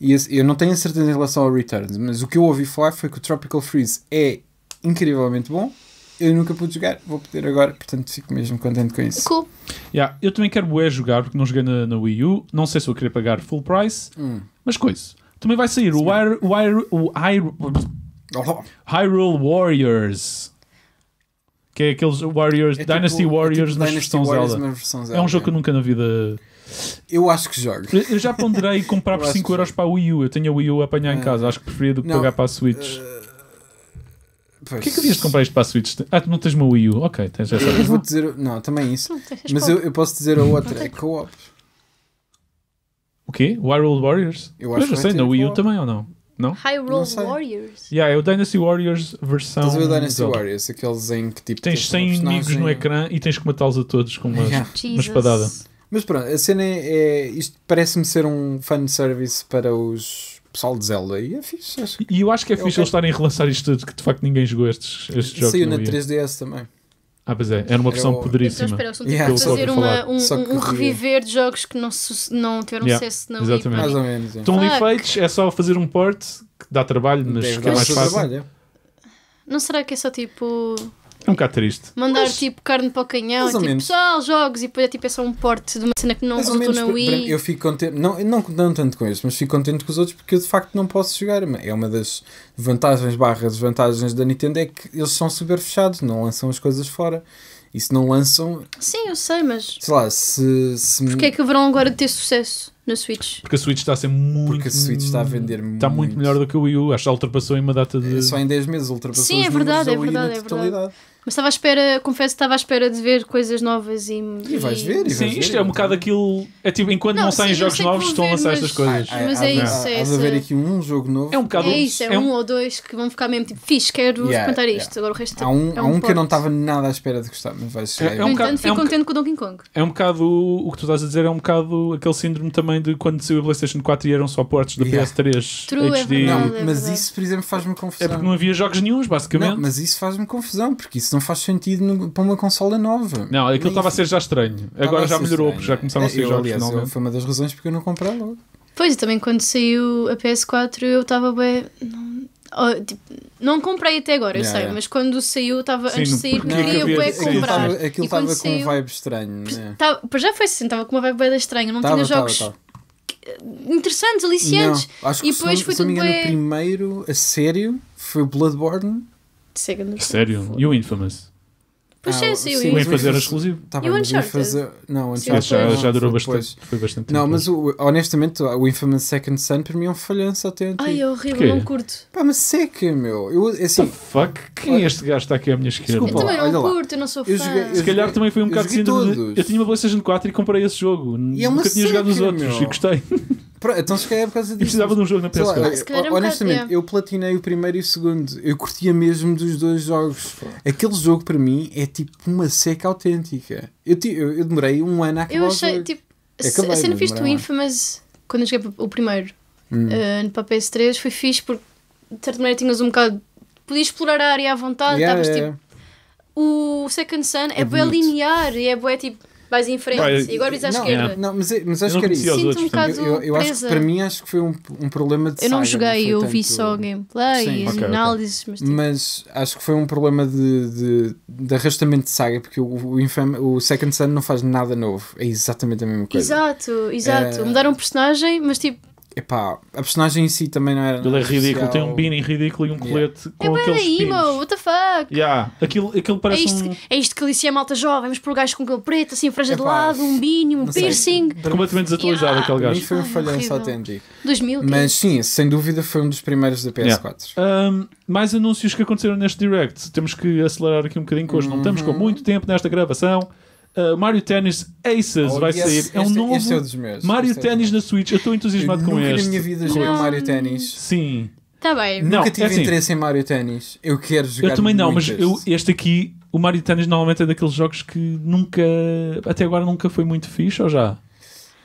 E eu não tenho a certeza em relação ao Returns, mas o que eu ouvi falar foi que o Tropical Freeze é incrivelmente bom. Eu nunca pude jogar, vou poder agora, portanto fico mesmo contente com isso. Cool. Yeah, eu também quero bué jogar, porque não joguei na, na, Wii U. Não sei se vou querer pagar full price, hum. mas coisa. Também vai sair Sim. o Wire. O Wire. O Wire oh. Hyrule Warriors. Que é aqueles Warriors, é tipo, Dynasty Warriors, é tipo Dynasty na versão Zelda. Zelda. É um jogo é. que eu é. nunca na vida eu acho que jogo. Eu já ponderei comprar por 5€ euros para a Wii U. Eu tenho a Wii U a apanhar em ah. casa. Acho que preferia do que não. pagar para a Switch. Eh, pois. que é que devias comprar isto para a Switch? Ah, tu não tens uma Wii U? Ok, tens essa. Eu vou dizer. Não, também é isso. Não, Mas eu, eu, posso dizer a outra: é co-op. O quê? Hyrule Warriors? Eu acho eu já sei, na Wii U também ou não? Não? Hyrule não Warriors? Yeah, é o Dynasty Warriors versão. Tens o Dynasty Zelda. Warriors, aqueles em que tipo. Tens 100 inimigos no ecrã e tens que matá-los a todos com uma, yeah. uma espadada. Mas pronto, a cena é. é isto parece-me ser um fanservice para os pessoal de Zelda e é fixe. Acho que... E eu acho que é, é fixe okay. eles estarem a relançar isto tudo, que de facto ninguém jogou estes, estes jogos. Saiu na 3DS também. Ah, pois é, era uma versão eu... poderíssima. Então, espera, yeah. fazer uma, um, fazer um, reviver de jogos que não, não tiveram yeah. sucesso na Exatamente. Mais ou menos. É. Estão ali feitos, é só fazer um port que dá trabalho, mas Deve que é mais fácil. Trabalho, Não será que é só tipo é um bocado triste. Mandar mas, tipo carne para o canhão, tipo menos. jogos, e depois é tipo é só um porte de uma cena que não mais resultou na Wii. eu fico contente, não, não, não tanto com este, mas fico contente com os outros porque eu de facto não posso jogar. É uma das vantagens barra desvantagens da Nintendo é que eles são super fechados, não lançam as coisas fora. E se não lançam. Sim, eu sei, mas. Sei lá, se. se... Porquê é que haverão agora de ter sucesso na Switch? Porque a Switch está a ser muito. Porque a Switch está a vender muito. Está muito melhor do que o Wii U. Acho que ultrapassou em uma data de. É, só em 10 meses ultrapassou Sim, é, é verdade, é verdade, é verdade. Mas estava à espera, confesso que estava à espera de ver coisas novas e. E vais ver, e Sim, vais isto ver, é um então. bocado aquilo. É tipo, enquanto não, não saem jogos novos, estão a lançar estas coisas. Ai, ai, mas é, isso, é isso. haver aqui um jogo novo. É um bocado. É isso, é, é, um, um ou dois que vão ficar mesmo tipo, fixe, quero yeah, experimentar yeah. isto. Agora o resto há um, é um, há um que eu não estava nada à espera de gostar, mas vai é, ser. É, é um bocado, fico contente com o Donkey Kong. É um bocado. O que tu estás a dizer é um bocado aquele síndrome também de quando saiu a PlayStation 4 e eram só portes da PS3. True, é HD. Mas isso, por exemplo, faz-me confusão. É porque não havia jogos nenhums, basicamente. Mas isso faz-me confusão, porque isso não não faz sentido no, para uma consola nova. Não, aquilo estava a ser já estranho. Tava Agora já melhorou, estranho. porque já começaram a é, ser jogos aliás, Foi uma das razões porque eu não comprei logo. Pois, também quando saiu a PS4 eu estava bem. Oh, tipo, não comprei até agora, yeah, eu sei, yeah. mas quando saiu, estava antes de sair, não, queria eu comprar. Aquilo estava é? assim, com uma vibe estranha Né? já foi assim, estava com uma vibe bem estranha, não tava, tinha jogos tava. interessantes, aliciantes. Não, acho que e depois se, foi se tudo engano, bem... o primeiro a sério foi o Bloodborne Sega no Sério? E o Infamous? Pois ah, é, sim, sim, o Infamous era exclusivo. Tá e o Uncharted? Fazer... Não, o Uncharted sim, já, já durou bastante, foi bastante Não, tempo. mas é? o, honestamente, o Infamous Second Sun para mim é um falhanço até antigo. Ai, é horrível, não curto. Pá, mas seca, meu. Eu, é assim, The fuck? Quem é este gajo que está aqui à minha esquerda? Desculpa, eu também não curto, eu não sou fã. Eu joguei, eu Se calhar joguei, também foi um bocado de síndrome. Eu tinha uma PlayStation 4 e comprei esse jogo. E é Nunca seca, tinha jogado os outros e gostei. Pronto, então se calhar é por causa disso. E precisava de um jogo na PS4. honestamente, eu platinei o primeiro e o segundo. Eu curtia mesmo dos dois jogos. Aquele jogo para mim é tipo uma seca autêntica. Eu, eu, eu demorei um ano a acabar. Eu achei, tipo, acabei, a cena fiz do Infamous quando eu joguei o primeiro hum. uh, para PS3 foi fixe porque de certa maneira tinhas um bocado. Podias explorar a área à vontade, yeah, estavas yeah. tipo. O Second Sun é, é bem linear e é bem tipo Vais em frente. Vai, e agora vais à não, esquerda. Não, mas, é, mas acho que era isso. Sinto um bocado. Eu, eu acho que para mim acho que foi um, um problema de Eu não saga, joguei, não eu tanto... vi só gameplay e okay, análises. Okay. Mas, tipo... mas, acho que foi um problema de, de, de arrastamento de saga, porque o, o, infame, o Second Sun não faz nada novo. É exatamente a mesma coisa. Exato, exato. É... Mudaram um personagem, mas tipo Epá, a personagem em si também não era. Ele é ridículo, tem um beanie ridículo e um yeah. colete com é aqueles emo, pinos. what the fuck? Yeah. Aquilo, aquilo parece é isto, um... é isto que ele a malta jovem, mas por gajo com cabelo preto, assim, franja de lado, um beanie, um piercing. Sei. Completamente desatualizado yeah. aquele gajo. E foi um falhanço autêntico. 2000, mas sim, sem dúvida foi um dos primeiros da PS4. Yeah. Um, mais anúncios que aconteceram neste direct. Temos que acelerar aqui um bocadinho, que hoje uhum. não estamos com uhum. muito tempo nesta gravação. Uh, Mario Tennis Aces oh, vai esse, sair. é um este, é- novo este é meus, Mario é Tennis é na Switch. Eu estou entusiasmado eu com nunca na minha vida joguei Mario Tennis. Sim. Tá bem. Nunca não, é tive é assim, interesse em Mario Tennis. Eu quero jogar Eu também não, mas eu, este aqui, o Mario Tennis normalmente é daqueles jogos que nunca, até agora nunca foi muito fixe, ou já?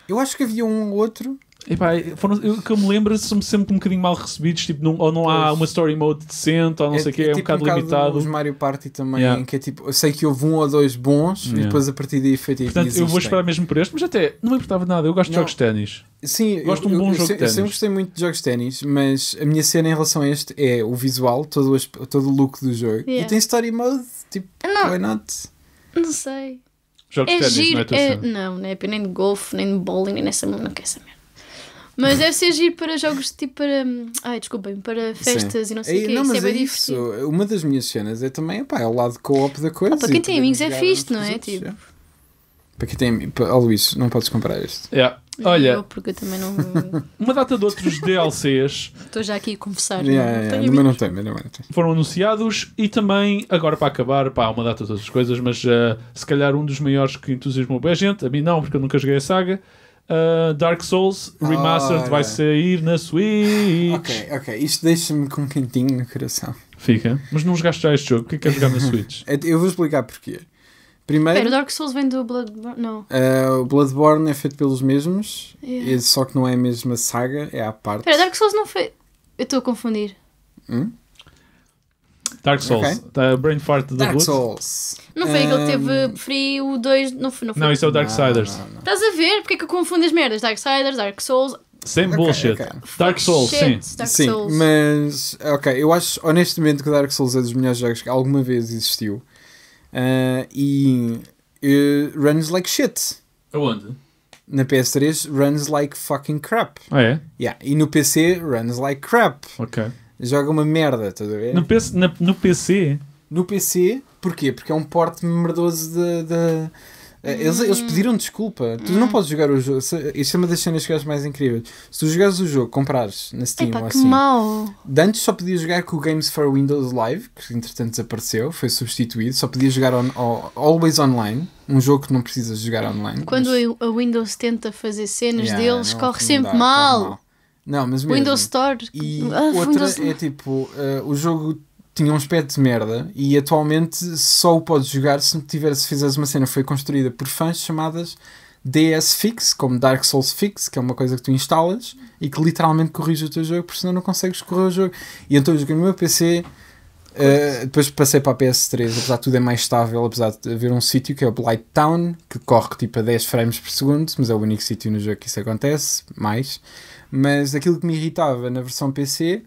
Eu acho que havia um outro Epá, foram, eu, que eu me lembro são sempre um bocadinho mal recebidos, tipo, não, ou não há uma story mode decente, ou não é, sei o que, é, tipo um, bocado um bocado limitado. Os Mario Party também, yeah. que é tipo, eu sei que houve um ou dois bons yeah. e depois a partir daí foi tipo, Portanto, existem. eu vou esperar mesmo por este, mas até não me importava nada, eu gosto não. de jogos de ténis. Sim, gosto eu, de um bom eu, jogo eu, de ténis. Eu sempre gostei muito de jogos de ténis, mas a minha cena em relação a este é o visual, todo o, todo o look do jogo. Yeah. E tem story mode, tipo, não, why not? Não sei. Jogos é de ténis, não é, é Não, não é nem de golfe, nem de bowling, nem nessa, não quero essa merda. Mas deve ser agir para jogos tipo para. Hum, ai, desculpem, para festas Sim. e não sei o que. Não, mas é, é isso. Uma das minhas cenas é também opa, é o lado co-op da coisa. Ah, para quem tem amigos é fixe, não é? Tipo. Para quem tem. Para, oh, Luís, não podes comprar este. Yeah. Olha, eu, porque eu também não. uma data de outros DLCs. Estou já aqui a confessar. Yeah, não, é? yeah, não, não, tenho, não, Foram anunciados e também, agora para acabar, pá, uma data de outras coisas, mas uh, se calhar um dos maiores que entusiasmou bem a gente, a mim não, porque eu nunca joguei a saga. Uh, Dark Souls Remastered oh, vai sair na Switch. Ok, ok. Isto deixa-me com um quentinho no coração. Fica. Mas não jogaste já este jogo. O que é que é jogar na Switch? Eu vou explicar porquê. Primeiro. Pera, o Dark Souls vem do Bloodborne? Não. Uh, o Bloodborne é feito pelos mesmos, yeah. só que não é a mesma saga, é à parte. Pera, Dark Souls não foi. Eu estou a confundir. Hum? Dark Souls. Tá, okay. Brain Fart do Dark Boot. Souls. Não foi um... que ele hum. teve. frio o 2. Não foi, não foi. Não, isso é o Darksiders. Estás a ver? Porque é que eu confundo as merdas? Darksiders, Dark Souls. Sem okay, bullshit. Okay. Dark Souls, sim. Dark sim, Souls. mas ok, eu acho honestamente que Dark Souls é dos melhores jogos que alguma vez existiu. Uh, e uh, runs like shit. Aonde? Na PS3 runs like fucking crap. Ah, é? Yeah. E no PC runs like crap. Ok. Joga uma merda, estás a ver? No, PC, na, no PC? No PC, porquê? Porque é um porte merdoso de. de... Eh, eles, eles hum. pediram desculpa. Tu não hum. podes jogar o jogo. Isto é uma das cenas que eu acho mais incríveis. Se tu jogares o jogo, comprares na Steam Epa, ou assim. mal. Dantes antes só podias jogar com o Games for Windows Live, que entretanto desapareceu, foi substituído. Só podias jogar on, always online, um jogo que não precisas jogar online. Quando mas... a Windows tenta fazer cenas yeah, deles, corre sempre mal. Não, mas mesmo. Windows Store. E ah, outra Windows... é tipo, uh, o jogo tinha um aspecto de merda e atualmente só o podes jogar se tiver, se fizeres uma cena foi construída por fãs chamadas DS Fix, como Dark Souls Fix, que é uma coisa que tu instalas e que literalmente corrige o teu jogo, porque senão não consegues correr o jogo. E então eu joguei no meu PC, eh, depois passei para a PS3, apesar de tudo é mais estável, apesar de haver um sítio que é o Blight Town, que corre tipo a 10 frames por segundo, mas é o único sítio no jogo que isso acontece, mais. Mas aquilo que me irritava na versão PC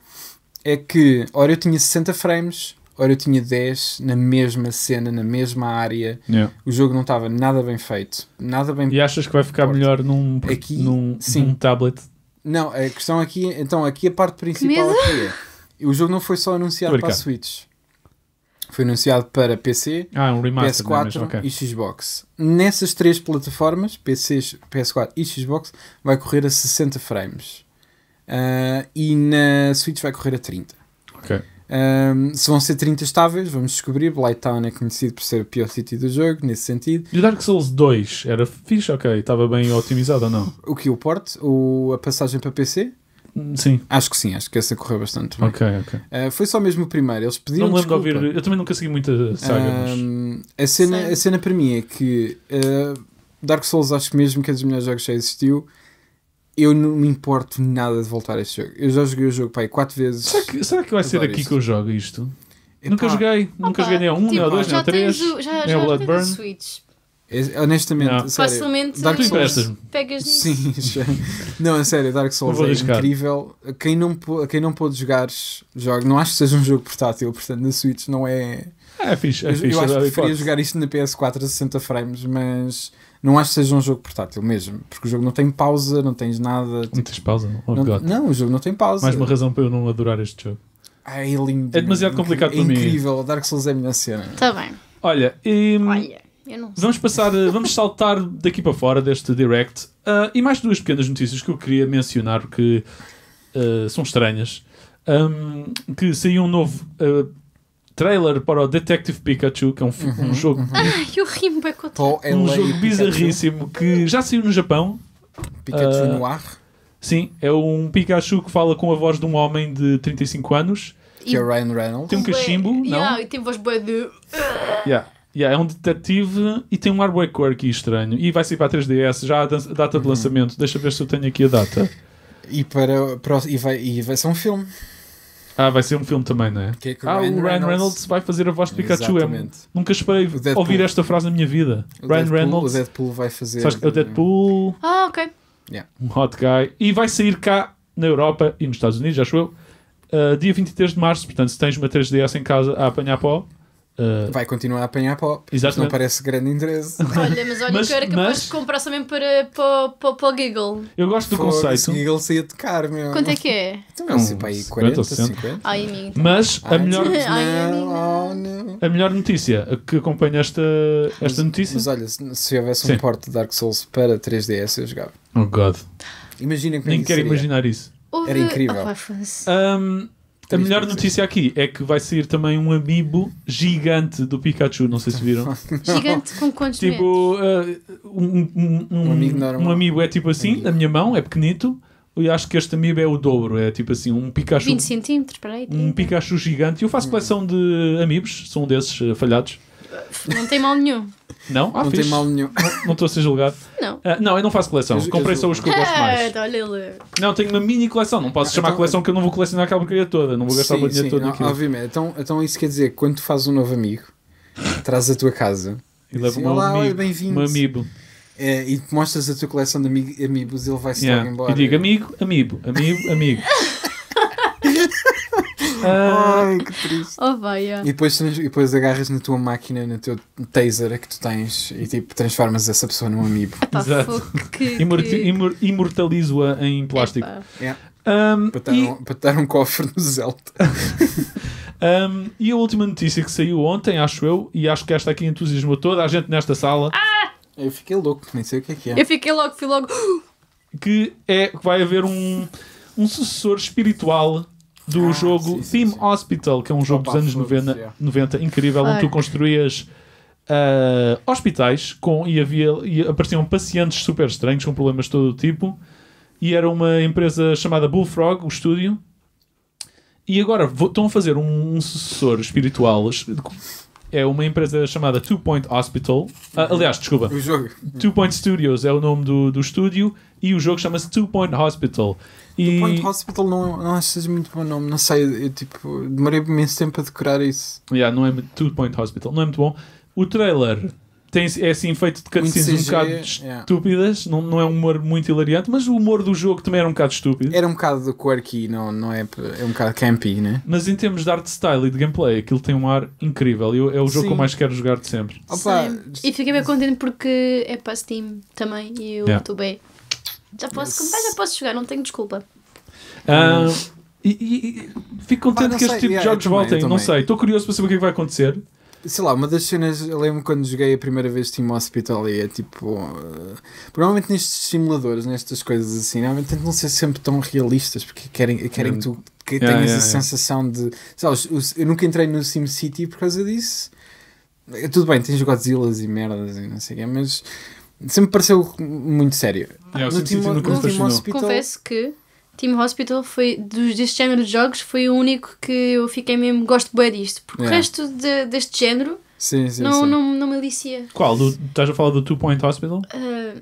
é que, ora eu tinha 60 frames, ora eu tinha 10 na mesma cena, na mesma área. Yeah. O jogo não estava nada bem feito, nada bem E achas que vai ficar melhor num, Aqui, num, num tablet? Não, a questão aqui, então aqui a parte principal é o jogo não foi só anunciado para a Switch. Foi anunciado para PC, ah, um é PS4 okay. e Xbox. Nessas três plataformas, PC, PS4 e Xbox, vai correr a 60 frames. Uh, e na Switch vai correr a 30. Okay. se vão ser 30 estáveis, vamos descobrir. Blighttown é conhecido por ser o pior sítio do jogo, nesse sentido. E o Dark Souls 2 era fixe, ok? Estava bem otimizado ou não? O que? O port? O, a passagem para PC? Sim. Acho que sim, acho que essa correu bastante bem. Ok, ok. Uh, foi só mesmo o primeiro. Eles pediram. Não lembro desculpa. de ouvir. Eu também nunca segui muita saga. Uh, mas... a, cena, a cena para mim é que uh, Dark Souls acho que mesmo que é dos melhores jogos que já existiu. Eu não me importo nada de voltar a este jogo. Eu já joguei o jogo pai, quatro vezes. Será que, será que vai ser aqui isto? que eu jogo isto? Epá. Nunca joguei, nunca Opa. joguei nem a um, tipo, nem a tipo, dois, nem a três. O, já, nem já, já Bloodburn. Switch, é, honestamente, sério, facilmente Dark Souls... pegas nisso. Sim, não, a sério, Dark Souls é incrível. Quem não, quem não pôde jogar, joga. Não acho que seja um jogo portátil, portanto, na Switch não é. É, é fixe, é eu, fixe. Eu acho que é preferia jogar isto na PS4 a 60 frames, mas não acho que seja um jogo portátil mesmo, porque o jogo não tem pausa, não tens nada. Tipo, não tens pausa? Oh, não, não, o jogo não tem pausa. Mais uma razão para eu não adorar este jogo. Ai, é lindo. É demasiado complicado é para mim. É incrível, Dark Souls é a minha cena. Está bem. Olha, e. Hum, Olha. Vamos passar, eh, vamos saltar daqui para fora deste direct. Uh, e mais duas pequenas notícias que eu queria mencionar que uh, são estranhas. Um, que saiu um novo uh, trailer para o Detective Pikachu, que é um, uhum, um jogo. Uhum. Ai, eu rimo bem Um jogo bizarríssimo que já saiu no Japão. Pikachu uh, no ar? Sim, é um Pikachu que fala com a voz de um homem de 35 anos. Que é Ryan Reynolds. Tem um cachimbo, yeah, não? e tem voz boa de. Yeah. Yeah, é um detetive e tem um ar bué quirky estranho. E vai sair para a 3DS, já a data de uhum. lançamento. Deixa ver se eu tenho aqui a data. E, para, para, e, vai, e vai ser um filme. Ah, vai ser um filme também, não é? Que é que ah, o Ryan Reynolds... Reynolds... vai fazer a voz de Pikachu. É, nunca esperei ouvir esta frase na minha vida. O Ryan Deadpool, Reynolds. O Deadpool vai fazer. Sabes, é o Deadpool. Ah, ok. Yeah. Um hot guy. E vai sair cá na Europa e nos Estados Unidos, acho eu. Uh, dia 23 de março, portanto, se tens uma 3DS em casa a apanhar pó, Uh, Vai continuar a apanhar pop. Exatamente. Não parece grande interesse. Olha, mas olha mas, que eu era capaz mas... de comprar também para, para, para, para o Giggle. Eu gosto do Fora, conceito. O Giggle saia de caro, meu. Quanto é que é? Então, assim, um, para aí 40, 50. 50. Ai, amigo. Então. Mas a melhor. Não, não. A melhor notícia que acompanha esta, esta notícia. Mas, olha, se houvesse Sim. um porto de Dark Souls para 3DS, eu jogava. Oh, God. Imagina Nem quero imaginar isso. Era incrível. Oh, a melhor notícia aqui é que vai sair também um amiibo gigante do Pikachu, não sei se viram. Gigante com quantos Tipo, uh, um, um, um, um, um amiibo é tipo assim, na minha mão, é pequenito. E acho que este amiibo é o dobro, é tipo assim, um Pikachu. 20 centímetros, peraí. Um Pikachu gigante. Eu faço coleção de amigos, são desses uh, falhados. Não tem mal nenhum. Não? Ah, não fixe. tem mal nenhum. Não estou a ser julgado. Não. Ah, não, eu não faço coleção. Eu, Comprei eu só os que eu gosto mais. Não, tenho uma mini coleção. Não posso ah, chamar então... coleção que eu não vou colecionar aquela bocadinha toda. Não vou gastar o dinheiro todo não, Obviamente. Então, então isso quer dizer que quando tu fazes um novo amigo, traz a tua casa e leva assim, um amigo. Um amiibo. É, e mostras a tua coleção de amigos, ele vai se yeah. logo embora. E digo amigo, amigo, amigo, amigo. Ai, que triste. Oh, vai, E depois, e depois agarras na tua máquina, no teu taser que tu tens e tipo transformas essa pessoa num amigo. Epá, Exato. Que, Imor que... Imor Imortalizo-a em plástico. Um, para, e... um, um cofre no Zelda. Um, e a última notícia que saiu ontem, acho eu, e acho que esta aqui entusiasmou toda a gente nesta sala. Ah! Eu fiquei louco, nem sei o que é que é. Eu fiquei louco, fui logo. Que é que vai haver um, um sucessor espiritual do ah, jogo sim, Theme sim, Hospital, que é um jogo Opa, dos anos 90, 90 é. incrível, Ai. onde tu construías uh, hospitais com, e, havia, e apareciam pacientes super estranhos com problemas de todo o tipo. E era uma empresa chamada Bullfrog, o estúdio. E agora vou, estão a fazer um, um sucessor espiritual é uma empresa chamada Two Point Hospital. Ah, aliás, desculpa. O jogo. Two Point Studios é o nome do, do estúdio e o jogo chama-se Two Point Hospital. E... Two Point Hospital não, não acho que seja muito bom nome, não sei, eu tipo, demorei imenso tempo a decorar isso. Yeah, não é, Two Point Hospital, não é muito bom. O trailer tem é assim feito de cutscenes um bocado yeah. estúpidas, não, não é um humor muito hilariante, mas o humor do jogo também era um bocado estúpido. Era um bocado quirky, não, não é, é um bocado campy, né? Mas em termos de art style e de gameplay, aquilo tem um ar incrível. Eu, é o jogo Sim. que eu mais quero jogar de sempre. Opa. E fiquei bem contente porque é para Steam também e eu estou yeah. bem. É. Já posso comprar, já posso jogar, não tenho desculpa. Ah, e, e, fico contente Pá, que este sei, tipo yeah, de jogos voltem. Não sei, estou curioso para saber o que, é que vai acontecer sei lá, uma das cenas, eu lembro quando joguei a primeira vez Team Hospital e é tipo. Uh, provavelmente nestes simuladores, nestas coisas assim, normalmente né? tentam ser sempre tão realistas porque querem, querem que tu que yeah, tenhas yeah, a yeah. sensação de. Sei lá, eu nunca entrei no SimCity por causa disso. É, tudo bem, tens Godzillas e merdas e não sei o quê, mas sempre pareceu muito sério. Yeah, no Team, no Team Hospital. Confesso que Team Hospital foi dos, deste género de jogos foi o único que eu fiquei mesmo gosto bem disto porque yeah. o é. resto de, deste género sim, sim, não, sim. não, Não, me alicia qual? Do, estás a falar do Two Point Hospital? Uh,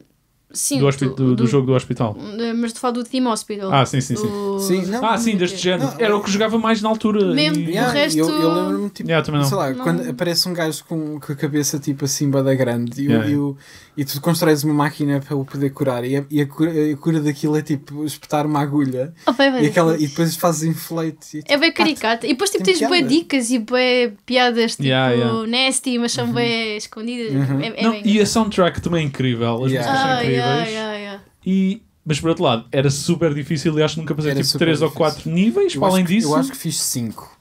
Sim, do, do, do, do, jogo do hospital. Mas tu falas do Team Hospital. Ah, sim, sim, sim. sim não, ah, sim, deste é. género. Não, Era é o que jogava mais na altura. Mesmo, e... Yeah, o resto... Eu, eu lembro-me, tipo, yeah, também não. sei lá, não. quando aparece um gajo com, com a cabeça tipo assim, bada grande, e, yeah. o, e, e, tu constróis uma máquina para o poder curar, e a, e a, cura, a cura daquilo é tipo espetar uma agulha, oh, bem, bem, e, aquela, e depois fazes inflate. É tipo, é bem caricata. E depois tipo, tens boas dicas e boas piadas, tipo, yeah, yeah. nasty, mas são uhum. bem escondidas. Uhum. É, é não, bem e a soundtrack também é incrível. As músicas são ah, incríveis níveis. Yeah, yeah, e, mas por outro lado, era super difícil e acho que nunca passei tipo 3 ou 4 níveis. além disso, eu acho que fiz 5.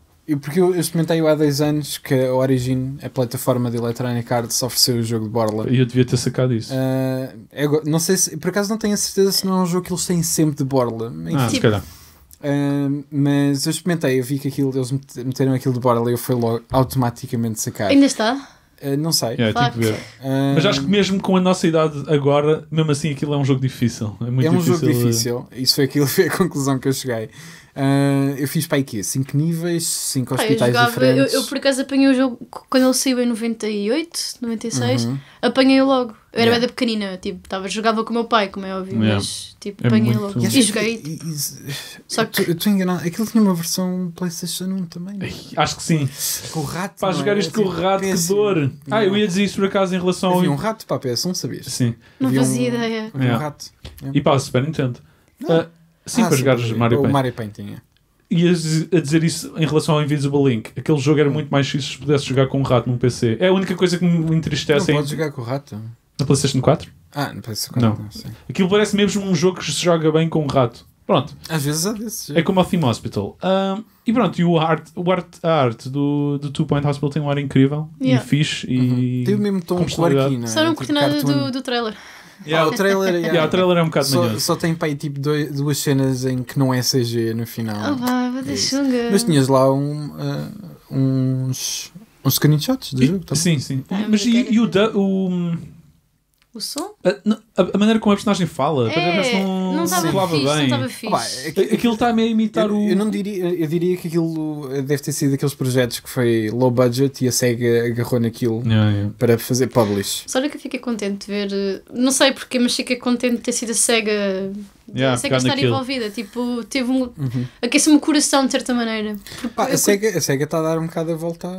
porque eu, eu experimentei há 10 anos que a Origin, a plataforma de Electronic Arts, ofereceu o jogo de Borla. E eu devia ter sacado isso. Uh, não sei se, por acaso não tenho a certeza se não é um jogo que eles têm sempre de Borla. Ah, Enfim. Ah, se calhar. Uh, mas eu experimentei, eu vi que aquilo, eles meteram aquilo de Borla e eu fui logo automaticamente sacar. Ainda está? Eh, não sei. Yeah, é, tem tipo que ver. Um... Mas acho que mesmo com a nossa idade agora, mesmo assim aquilo é um jogo difícil. É, muito é um difícil jogo difícil. Isso foi aquilo, foi a conclusão que eu cheguei. Uh, eu fiz para aí quê? 5 níveis, 5 hospitais eu jogava, diferentes. Eu, eu, por acaso apanhei o jogo quando ele saiu em 98, 96, uhum. apanhei logo. Eu era yeah. pequenina, tipo, tava, jogava com o meu pai, como é óbvio, yeah. mas tipo, é apanhei logo. Yes, e joguei. E, Só que. Estou enganado, aquilo tinha uma versão PlayStation 1 também. Acho que sim. Com o rato. Para é? jogar isto é com o assim, rato, PS... que dor. Ah, eu ia dizer isto por acaso em relação Havia ao. um rato para a PS1, sabias? Sim. Não fazia um... ideia. Havia yeah. um rato. E para o Super Nintendo. Não. Uh, Sim, ah, para jogar Mario Paint. Mario Paint, tinha. É. E a dizer isso em relação ao Invisible Link. Aquele jogo era muito mais fixe se pudesse jogar com um rato num PC. É a única coisa que me entristece. Não pode jogar com o rato? Na PlayStation 4? Ah, na PlayStation 4. Não. não sim. Aquilo parece mesmo um jogo que se joga bem com um rato. Pronto. Às vezes desse desses. É como o Theme Hospital. Um, e pronto, e o art, o art, a arte do, do Two Point Hospital tem um ar incrível yeah. e fixe. Uhum. E Tem o mesmo tom de Só não curti tipo nada do trailer. Yeah, o trailer, yeah. Yeah, o trailer é um bocado só, só tem para aí tipo dois, duas cenas em que não é CG no final. Oh, vai, vai é chunga. Mas tinhas lá um, uh, uns, uns screenshots do e, jogo Tá Sim, sim. Ah, Mas e, e o, o o som? A, a, maneira como a personagem fala, é, não, não estava fixe, bem. não estava fixe. É aquilo está meio a imitar eu, o. Eu, não diria, eu diria que aquilo deve ter sido daqueles projetos que foi low budget e a SEGA agarrou naquilo yeah, yeah. para fazer publish. Só que eu fiquei contente de ver. Eh, não sei porquê, mas fiquei contente de ter sido a SEGA Tipo, yeah, Sega estar envolvida, tipo, teve um, uhum. aqueceu-me o coração de certa maneira. Pá, a, Sega, a Sega está a dar um bocado a volta à,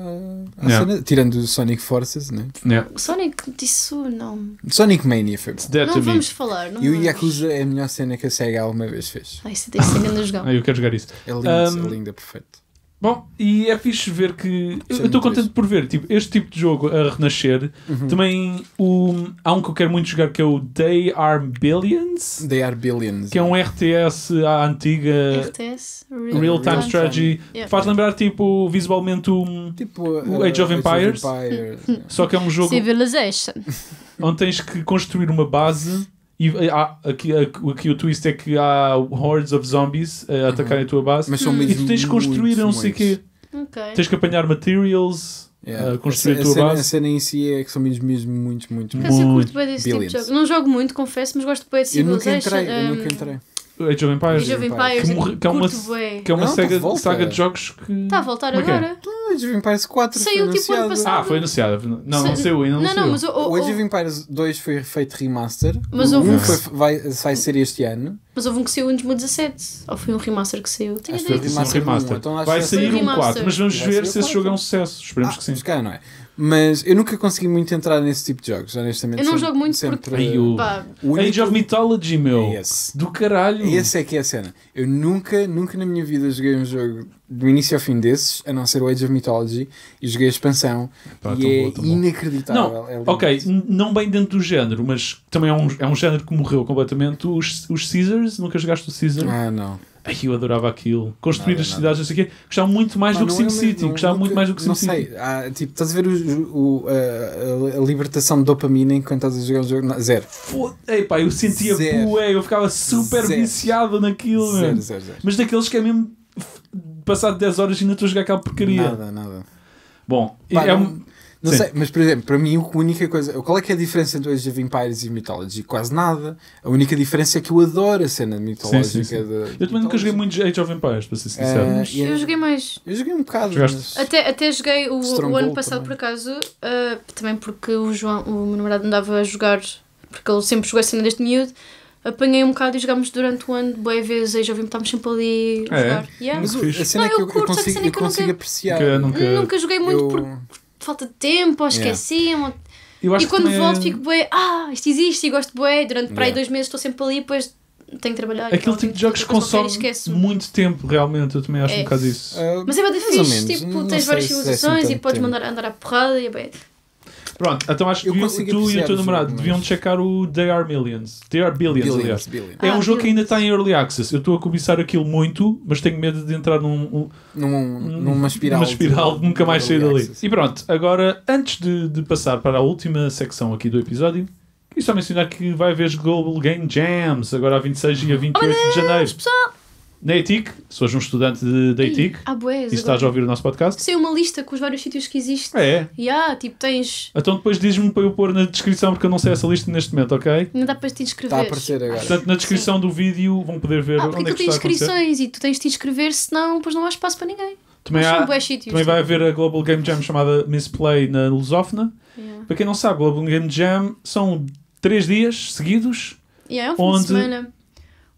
à yeah. cena, tirando o Sonic Forces, né? Yeah. Sonic, isso não. Sonic Mania foi bom. Não vamos me. falar. Não e o Yakuza é a melhor cena que a Sega alguma vez fez. Ai, isso tem é Sega é a jogar. Ah, eu quero jogar isso. É lindo, um, é lindo, é perfeito. Bom, e é fixe ver que. Isso eu é estou é contente por ver tipo, este tipo de jogo a renascer. Uhum. Também o, há um que eu quero muito jogar que é o They Are Billions. They Are Billions. Que é um RTS à antiga. RTS? Real, Time Real Strategy. Yeah. Faz lembrar, tipo, visualmente um, tipo, o uh, Age of Empires. Age of Empires. Só que é um jogo. Civilization. Onde tens que construir uma base e há, ah, aqui, aqui o twist é que há hordes of zombies eh, a atacarem uhum. a tua base. Mas são E tu tens de construir não sei o quê. Okay. Tens que apanhar materials. Eh, yeah. Uh, construir a, a, tua cena, base. A cena em si é que são mesmo, mesmo muito, muito, muito. Eu curto bem desse tipo de jogo. Não jogo muito, confesso, mas gosto bem de Civilization. Eu nunca entrei. Eu nunca entrei. Age of Empires. Age of Empires. Que, morre, é que é uma, que é uma não, tá saga, tá saga de jogos que. Está a voltar Como é agora. É? Age of Empires 4 saiu tipo ano passado. Ah, foi anunciada. Não, Sa não saiu ainda. Não, não, saiu. não mas o, o, o Age of Empires 2 foi feito remaster. Mas houve um Que... vai, vai ser este ano. Mas houve um que saiu em 2017. Ou foi um remaster que saiu? Tenho acho ideia. foi um remaster. Então, um, então vai sair um 4, mas vamos ver se esse jogo é um sucesso. Esperemos ah, que sim. não é? Mas eu nunca consegui muito entrar nesse tipo de jogos, honestamente. Eu não sempre, jogo muito sempre. Porque... o... único... Age of Mythology, meu. Esse. Do caralho. Esse é que é a cena. Eu nunca, nunca na minha vida joguei um jogo do início ao fim desses, a não ser o Age of Mythology, e joguei a expansão. Pá, e é inacreditável. Não, é ok, não bem dentro do género, mas também é um, é um género que morreu completamente. Os, os Caesars, nunca jogaste o Caesar? Ah, não. Ai, eu adorava aquilo. Construir as cidades, não sei o quê. Gostava muito mais do que SimCity. É Gostava muito mais do que SimCity. Não sei, ah, tipo, estás a ver o, o a, a, libertação de dopamina enquanto estás a jogar o jogo? Não, zero. Ei, pá, eu sentia bué, eu ficava super zero. viciado naquilo. Zero, zero, zero, Mas daqueles que é mesmo passado 10 horas ainda estou a jogar aquela porcaria. Nada, nada. Bom, pá, é um não Sim. sei, mas por exemplo, para mim a única coisa. Qual é que é a diferença entre Age of Empires e Mythology? Quase nada. A única diferença é que eu adoro a cena mitológica. Sim, sim, da, eu também nunca joguei muito Age of Empires, para ser sincero. É, ah, mas... eu joguei mais. Eu joguei um bocado. Mas... Até, até joguei o, o ano passado, também. por acaso, uh, também porque o João, o meu namorado, andava a jogar, porque ele sempre jogou a cena deste miúdo apanhei um bocado e jogámos durante o ano boa vez, aí já vimos, estávamos sempre ali a é. jogar. Yeah. Mas a cena é não, é que eu, eu consigo, é eu consigo nunca, apreciar. Nunca, nunca, nunca joguei muito eu... porque falta de tempo, ou esqueci-me. E quando volto é... fico bué, ah, isto existe e gosto bué, durante para aí dois meses estou sempre ali e depois tenho que trabalhar. Aquele tipo de jogos consome muito tempo, realmente. Eu também acho é. um bocado isso. Uh, mas é bem difícil. Tipo, tens várias civilizações é assim e podes mandar andar à porrada e é bem. Pronto, então acho que eu tu, e o teu namorado deviam checar o They Are Millions. They Are Billions, billions aliás. Billions. É ah, um jogo billions. que ainda está em Early Access. Eu estou a cobiçar aquilo muito, mas tenho medo de entrar num, num, numa espiral, numa espiral de, nunca mais sair dali. Access. E pronto, agora, antes de, de passar para a última secção aqui do episódio, e só mencionar que vai haver Global Game Jams agora a 26 e a 28 de janeiro. Pessoal na ETIC, se fores um estudante de, da ETIC ah, e estás a ouvir o nosso podcast, sei uma lista com os vários sítios que existem. É. E yeah, tipo, tens. Então depois diz-me para eu pôr na descrição, porque eu não sei essa lista neste momento, ok? Não dá para te inscrever. Está a aparecer agora. Portanto, na descrição Sim. do vídeo vão poder ver ah, onde é que tens inscrições e tu tens de te inscrever, senão depois não há espaço para ninguém. Também, há, sítios, também vai tipo. haver a Global Game Jam chamada Miss Play na Lusófona. Yeah. Para quem não sabe, Global Game Jam são três dias seguidos. Yeah, é um onde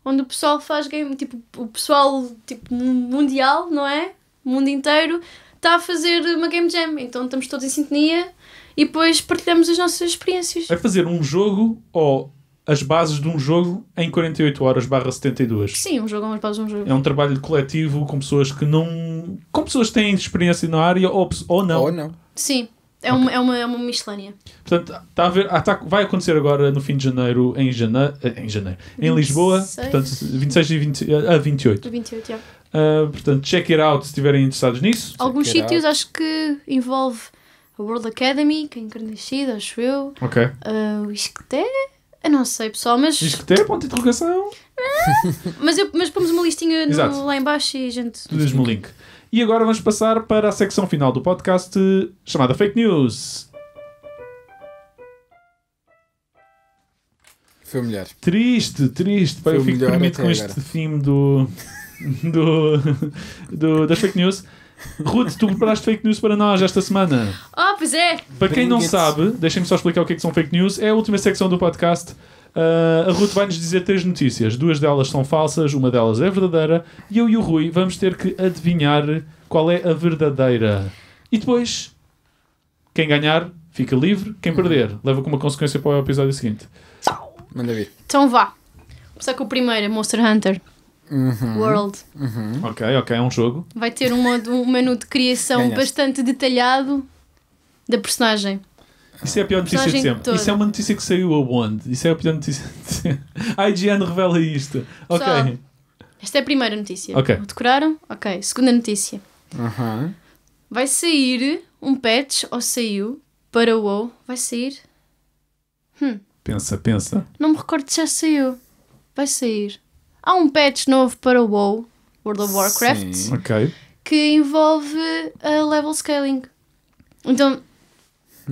onde o pessoal faz game, tipo, o pessoal tipo, mundial, não é? O mundo inteiro está a fazer uma game jam. Então estamos todos em sintonia e depois partilhamos as nossas experiências. É fazer um jogo ou as bases de um jogo em 48 horas barra 72. Sim, um jogo ou é as bases de um jogo. É um trabalho coletivo com pessoas que não. com pessoas que têm experiência na área ou, ou não. Ou não. Sim. É, okay. uma, é, uma, é uma miscelânea. Portanto, tá a ver, ah, tá, vai acontecer agora no fim de janeiro, em janeiro, eh, em, janeiro, em Lisboa, 26. portanto, 26 e 20, eh, a 28. 28 yeah. uh, portanto, check it out se estiverem interessados nisso. Alguns sítios acho que envolve a World Academy, que é encarnecida, acho eu. Ok. Uh, o Isqueté. Eu não sei, pessoal, mas. Isqueté, é ponto de interrogação. Ah, mas, eu, mas pomos uma listinha no, lá embaixo e a gente. Tu dês-me o link. E agora vamos passar para a secção final do podcast chamada Fake News. Foi melhor. Triste, triste. Pai, eu fico deprimido com este filme do, do, do, das fake news. Ruth, tu preparaste fake news para nós esta semana. Oh, pois é! Para quem não sabe, deixem-me só explicar o que, é que são fake news. É a última secção do podcast Uh, a Ruth vai nos dizer três notícias. Duas delas são falsas, uma delas é verdadeira. E eu e o Rui vamos ter que adivinhar qual é a verdadeira. E depois, quem ganhar fica livre, quem uhum. perder leva com uma consequência para o episódio seguinte. Manda vir. Então vá. Começar com o primeiro, é Monster Hunter. Uhum. World. Uhum. Ok, ok, é um jogo. Vai ter um, modo, um menu de criação Ganhaste. bastante detalhado da personagem. Isso é a pior notícia de sempre. Toda. Isso é uma notícia que saiu aonde? Isso é a pior notícia de sempre. A IGN revela isto. Pessoal, ok. Esta é a primeira notícia. Ok. Decoraram? Ok. Segunda notícia. Uhum. Vai sair um patch, ou saiu, para o WoW. Vai sair? Hum. Pensa, pensa. Não me recordo se já saiu. Vai sair. Há um patch novo para o WoW, World of Warcraft, Sim. que envolve a uh, level scaling. Então,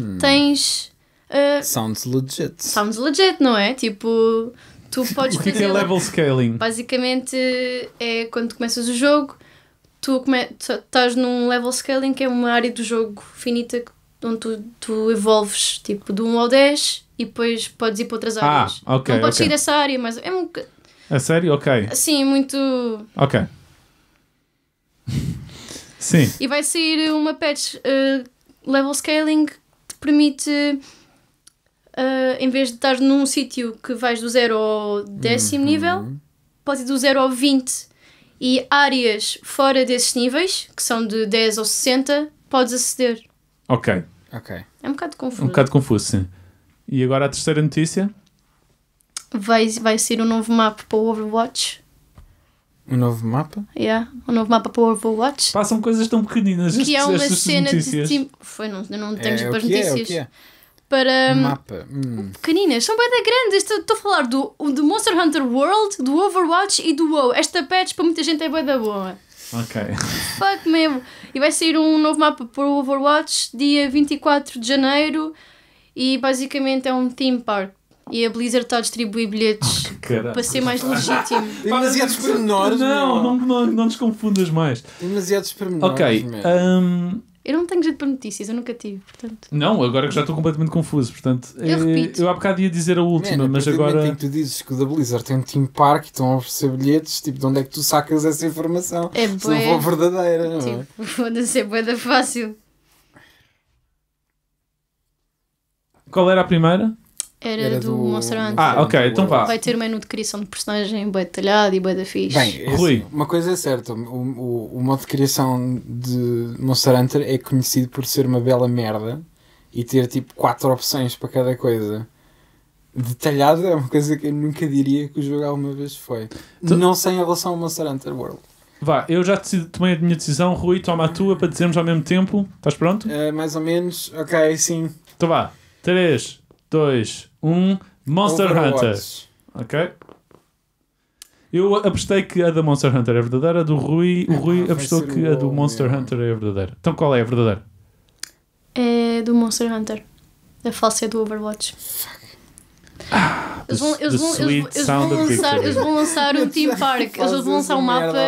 Hum. Tens. Uh, sounds legit. Sounds legit, não é? Tipo, tu podes o que é, é level scaling? Basicamente é quando começas o jogo, tu estás num level scaling que é uma área do jogo finita onde tu, tu evolves tipo de 1 ao 10 e depois podes ir para outras ah, áreas. Ah, ok. Não podes okay. ir dessa área, mas é muito A sério? Ok. Sim, muito. Ok. Sim. E vai sair uma patch uh, level scaling permite, uh, em vez de estar num sítio que vais do 0 ao décimo uhum. nível, podes ir do 0 ao 20. E áreas fora desses níveis, que são de 10 ou 60, podes aceder. Ok. okay. É um bocado confuso. Um bocado confuso, sim. E agora a terceira notícia? Vai, vai ser um novo mapa para o Overwatch um novo mapa? Yeah, um novo mapa para o Overwatch. Passam coisas tão pequeninas. Que é uma cena notícias. de. Foi, não, não é, temos é, é, para as notícias. É, para. mapa. Hum. Pequeninas, são bem grandes. Estou a falar do, do Monster Hunter World, do Overwatch e do WoW. Esta patch para muita gente é bem da boa. Ok. Fuck mesmo. E vai sair um novo mapa para o Overwatch dia 24 de janeiro e basicamente é um theme park e a Blizzard está a distribuir bilhetes ah, para ser mais legítimo. Demasiados pormenores. Não, não, não, não nos confundas mais. Demasiados pormenores. Ok. Um... Eu não tenho jeito para notícias, eu nunca tive, portanto. Não, agora que já estou completamente confuso, portanto. Eu é, repito. Eu há bocado ia dizer a última, mas agora. Em que tu dizes que o da Blizzard tem um team park e estão a oferecer bilhetes, tipo, de onde é que tu sacas essa informação? É boa. Se não for verdadeira, não é? tipo, é? foda é é boa fácil. Qual era a primeira? Era, Era do, do Monster Hunter. Ah, ok, então vá. Vai ter um menu de criação de personagem bem detalhado e bem da fixe. Bem, Rui. uma coisa é certa, o, o, o modo de criação de Monster Hunter é conhecido por ser uma bela merda e ter tipo quatro opções para cada coisa. Detalhado é uma coisa que eu nunca diria que o jogo alguma vez foi. Tu... Então- Não sei em relação ao Monster Hunter World. Vá, eu já tomei a minha decisão, Rui, toma a tua para dizermos ao mesmo tempo. Estás pronto? É, mais ou menos, ok, sim. Então vá, 3, 2, 1. Monster Overwatch. Hunter. Ok. Eu apostei que a da Monster Hunter é verdadeira, a do Rui. O Rui ah, apostou que a do Monster Hunter é verdadeira. Então qual é a verdadeira? É do Monster Hunter. A falsa é do Overwatch. Ah, eles vão, eles vão, eles, vão lançar, eles vão lançar um theme park. Eles vão lançar um mapa.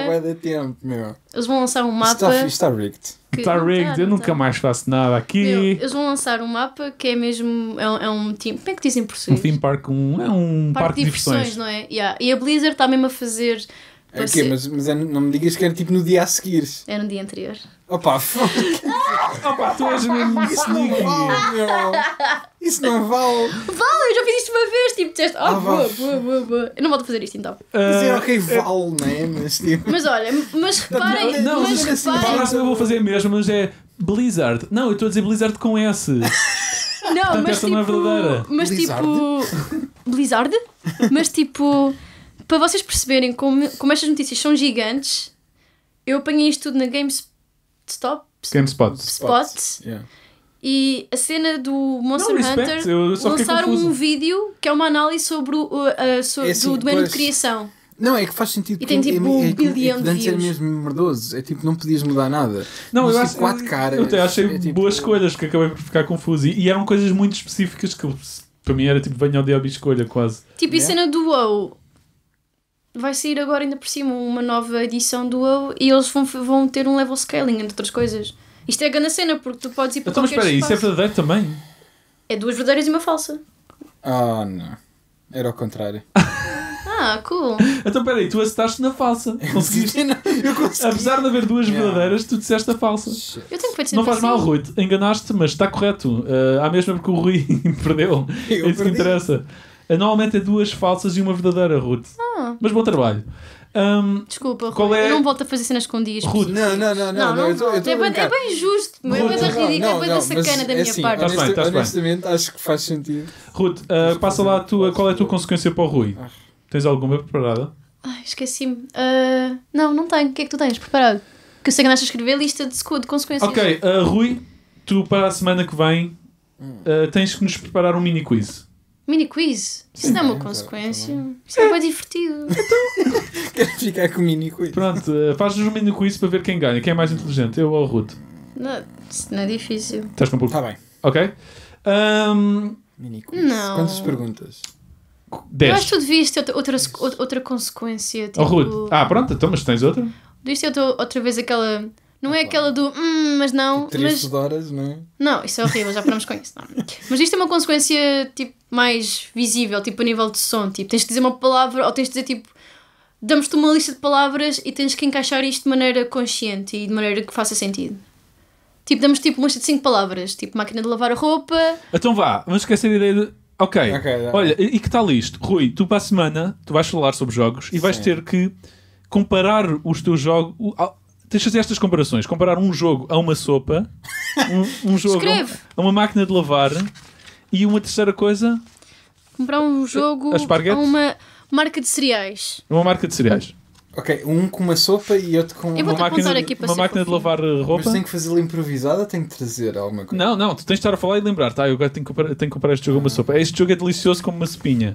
Eles vão lançar um mapa. Está rigged. Está tá, rigged. Eu nunca tá. mais faço nada aqui. Meu, eles vão lançar um mapa que é mesmo. É um, é um theme. Como é que dizem por si Um theme park. Um, é um parque, parque de diversões. diversões, não é? Yeah. E a Blizzard está mesmo a fazer. É ok, assim- mas, mas é, não me digas que era tipo no dia a seguir. É no dia anterior. Opa, Opa, tu és mesmo isso não vale, meu. Isso não vale. Vale, eu já fiz isto uma vez, tipo, disseste, oh, ah, ah boa, boa, boa, boa. Eu não volto a fazer isto então. Uh, mas é ok, é- vale, né? Mas tipo. Mas olha, mas reparem, não, não, mas assim, reparem. Assim, eu vou fazer mesmo, mas é Blizzard. Não, eu estou a dizer Blizzard com S. Não, Portanto, mas tipo, não é tipo, verdadeira. Mas Blizzard? tipo. Blizzard? Mas tipo. Para vocês perceberem como, como estas notícias são gigantes, eu apanhei isto tudo na GameSpot Stop. spots Spot. Spot. Spot. Yeah. E a cena do Monster não, Hunter lançaram um vídeo que é uma análise sobre o uh, uh sobre, é assim, do domínio pois... de criação. Não, é que faz sentido. E tem é tipo é, um é, é bilhão é, de antes mesmo merdoso. É tipo, não podias mudar nada. Não, Mas, eu tipo, acho. Quatro caras. Eu até achei é, tipo, boas escolhas porque acabei por ficar confuso. E, e eram coisas muito específicas que para mim era tipo, venha ao diabo e escolha, quase. Tipo, yeah. a cena do WoW vai sair agora ainda por cima uma nova edição do WoW e eles vão, vão ter um level scaling, entre outras coisas. Isto é a grande cena, porque tu podes ir para então, qualquer espera, espaço. isso é verdadeiro também? É duas verdadeiras e uma falsa. Ah, oh, não. Era o contrário. Ah, cool. Então peraí, tu acertaste na falsa. Conseguiste. eu consegui. Apesar de haver duas yeah. verdadeiras, tu disseste a falsa. Eu tenho que fazer Não faz é mal, assim. Rui. Enganaste, mas está correto. Uh, há mesmo porque o Rui perdeu. Eu é isso perdi. que interessa. Uh, normalmente é duas falsas e uma verdadeira, Ruth. Ah, mas bom trabalho. Um, Desculpa, qual Rui, é... eu não volto a fazer cenas com dias Ruth. Não, não, não, não, não, não, eu tô, eu tô é, bem, é, bem, justo, é bem da ridícula, é bem da sacana da é minha assim, parte. está bem, honestamente, honestamente acho que faz sentido. Ruth, ah, uh, passa lá a tua, qual é a tua consequência para o Rui? Ah. Tens alguma preparada? Ai, esqueci-me. Uh, não, não tenho. O que é que tu tens preparado? Que eu sei que andaste a escrever a lista de, de consequências. Ok, uh, Rui, tu para a semana que vem hum. tens que nos preparar um mini quiz. Mini quiz. Isso não é uma consequência. Isso é bem divertido. Então, quero ficar com mini quiz. Pronto, fazes eh, faz-nos um mini quiz para ver quem ganha. Quem é mais inteligente, eu ou o Ruth? Não, não é difícil. Estás com pouco. Está bem. Ok? Mini quiz. Não. Quantas perguntas? Eu acho que tu devias ter outra, outra, outra consequência. Oh, tipo, Ou Ruth. Ah, pronto, então, mas tens outra? Devias ter outra, outra vez aquela. Não é aquela do hum, mas não, tipo, Três mas. horas, não é? Não, isso é horrível, já paramos com isso. Não. Mas isto é uma consequência tipo mais visível, tipo a nível de som. Tipo, tens de dizer uma palavra ou tens de dizer tipo. Damos-te uma lista de palavras e tens que encaixar isto de maneira consciente e de maneira que faça sentido. Tipo, damos tipo uma lista de 5 palavras, tipo máquina de lavar a roupa. Então vá, vamos esquecer a ideia de. Ok, okay olha, e que tal isto? Rui, tu para a semana tu vais falar sobre jogos e vais Sim. ter que comparar os teus jogos. Tens de fazer estas comparações: comparar um jogo a uma sopa, um, um jogo a a uma máquina de lavar e uma terceira coisa? Comprar um jogo a, a uma marca de cereais. Uma marca de cereais. Ok, um com uma sopa e outro com uma máquina, de, uma máquina de lavar roupa. Mas tenho que fazê-la improvisada tenho que trazer alguma coisa? Não, não, tu tens de estar a falar e lembrar, tá? Eu agora tenho que comprar, tenho que comprar este jogo ah. uma sopa. Este jogo é delicioso como uma espinha.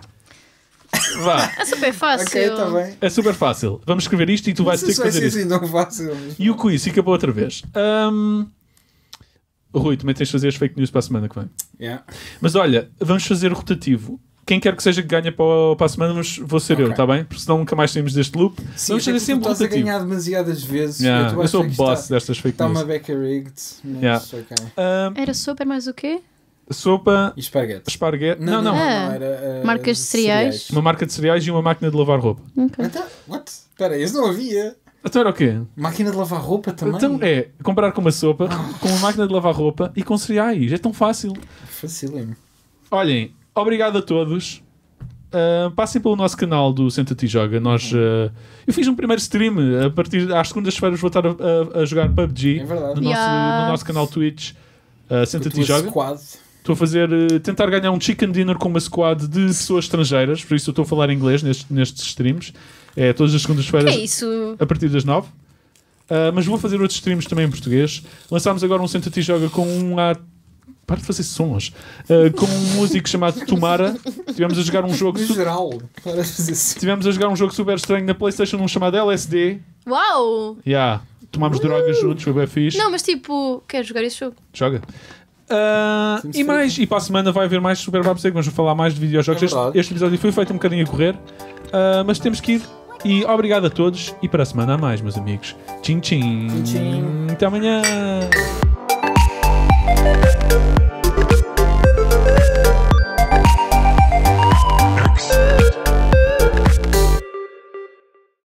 Vá. É super fácil. Okay, tá é super fácil. Vamos escrever isto e tu vais ter que fazer. Sim, isto. não fácil. E o quiz acabou outra vez. Um... Rui, também tens de fazer as fake news para a semana que vem. Yeah. Mas olha, vamos fazer rotativo. Quem quer que seja que ganha para, a semana, mas vou ser okay. eu, está bem? Porque senão nunca mais saímos deste loop. Sim, vamos fazer sempre estás rotativo. a ganhar demasiadas vezes. Yeah. Eu, eu, sou o boss está, destas fake está news. Está uma beca rigged. Mas yeah. okay. um, Era super mais o quê? sopa e esparguete. esparguete. Não, não. não. não ah, era, uh, Marcas de cereais. cereais. Uma marca de cereais e uma máquina de lavar roupa. Okay. Então, what? Espera, isso não havia. Então era o quê? Máquina de lavar roupa também? Então é, comprar com uma sopa, ah. com uma máquina de lavar roupa e com cereais. É tão fácil. Fácil, Olhem, obrigado a todos. Uh, passem pelo nosso canal do Senta-te Joga. Nós, uh, eu fiz um primeiro stream. A partir, às segundas-feiras vou estar a, a, a jogar PUBG é no, nosso, yeah. no, nosso, canal Twitch. Uh, Senta-te Joga. Estou a fazer, uh, tentar ganhar um chicken dinner com uma squad de pessoas estrangeiras, por isso eu estou a falar inglês nestes, nestes streams. É todas as segundas-feiras. É a partir das 9. Uh, ah, mas vou fazer outros streams também em português. Lançámos agora um Senta Ti Joga com um ato para de fazer sons. Uh, com um músico chamado Tomara, tivemos a jogar um jogo. Em geral, para fazer Tivemos a jogar um jogo super estranho na PlayStation, um chamado LSD. Uau! Yeah. Tomámos uh! drogas juntos, foi bem fixe. Não, mas tipo, quer jogar esse jogo? Joga. Uh, e mais, e para a semana vai haver mais Super Babseg, vamos falar mais de videojogos. É este, este, episódio foi feito um bocadinho a correr, mas temos que ir e obrigado a todos e para a semana a mais, meus amigos. Tchim, tchim. tchim, tchim. Até amanhã.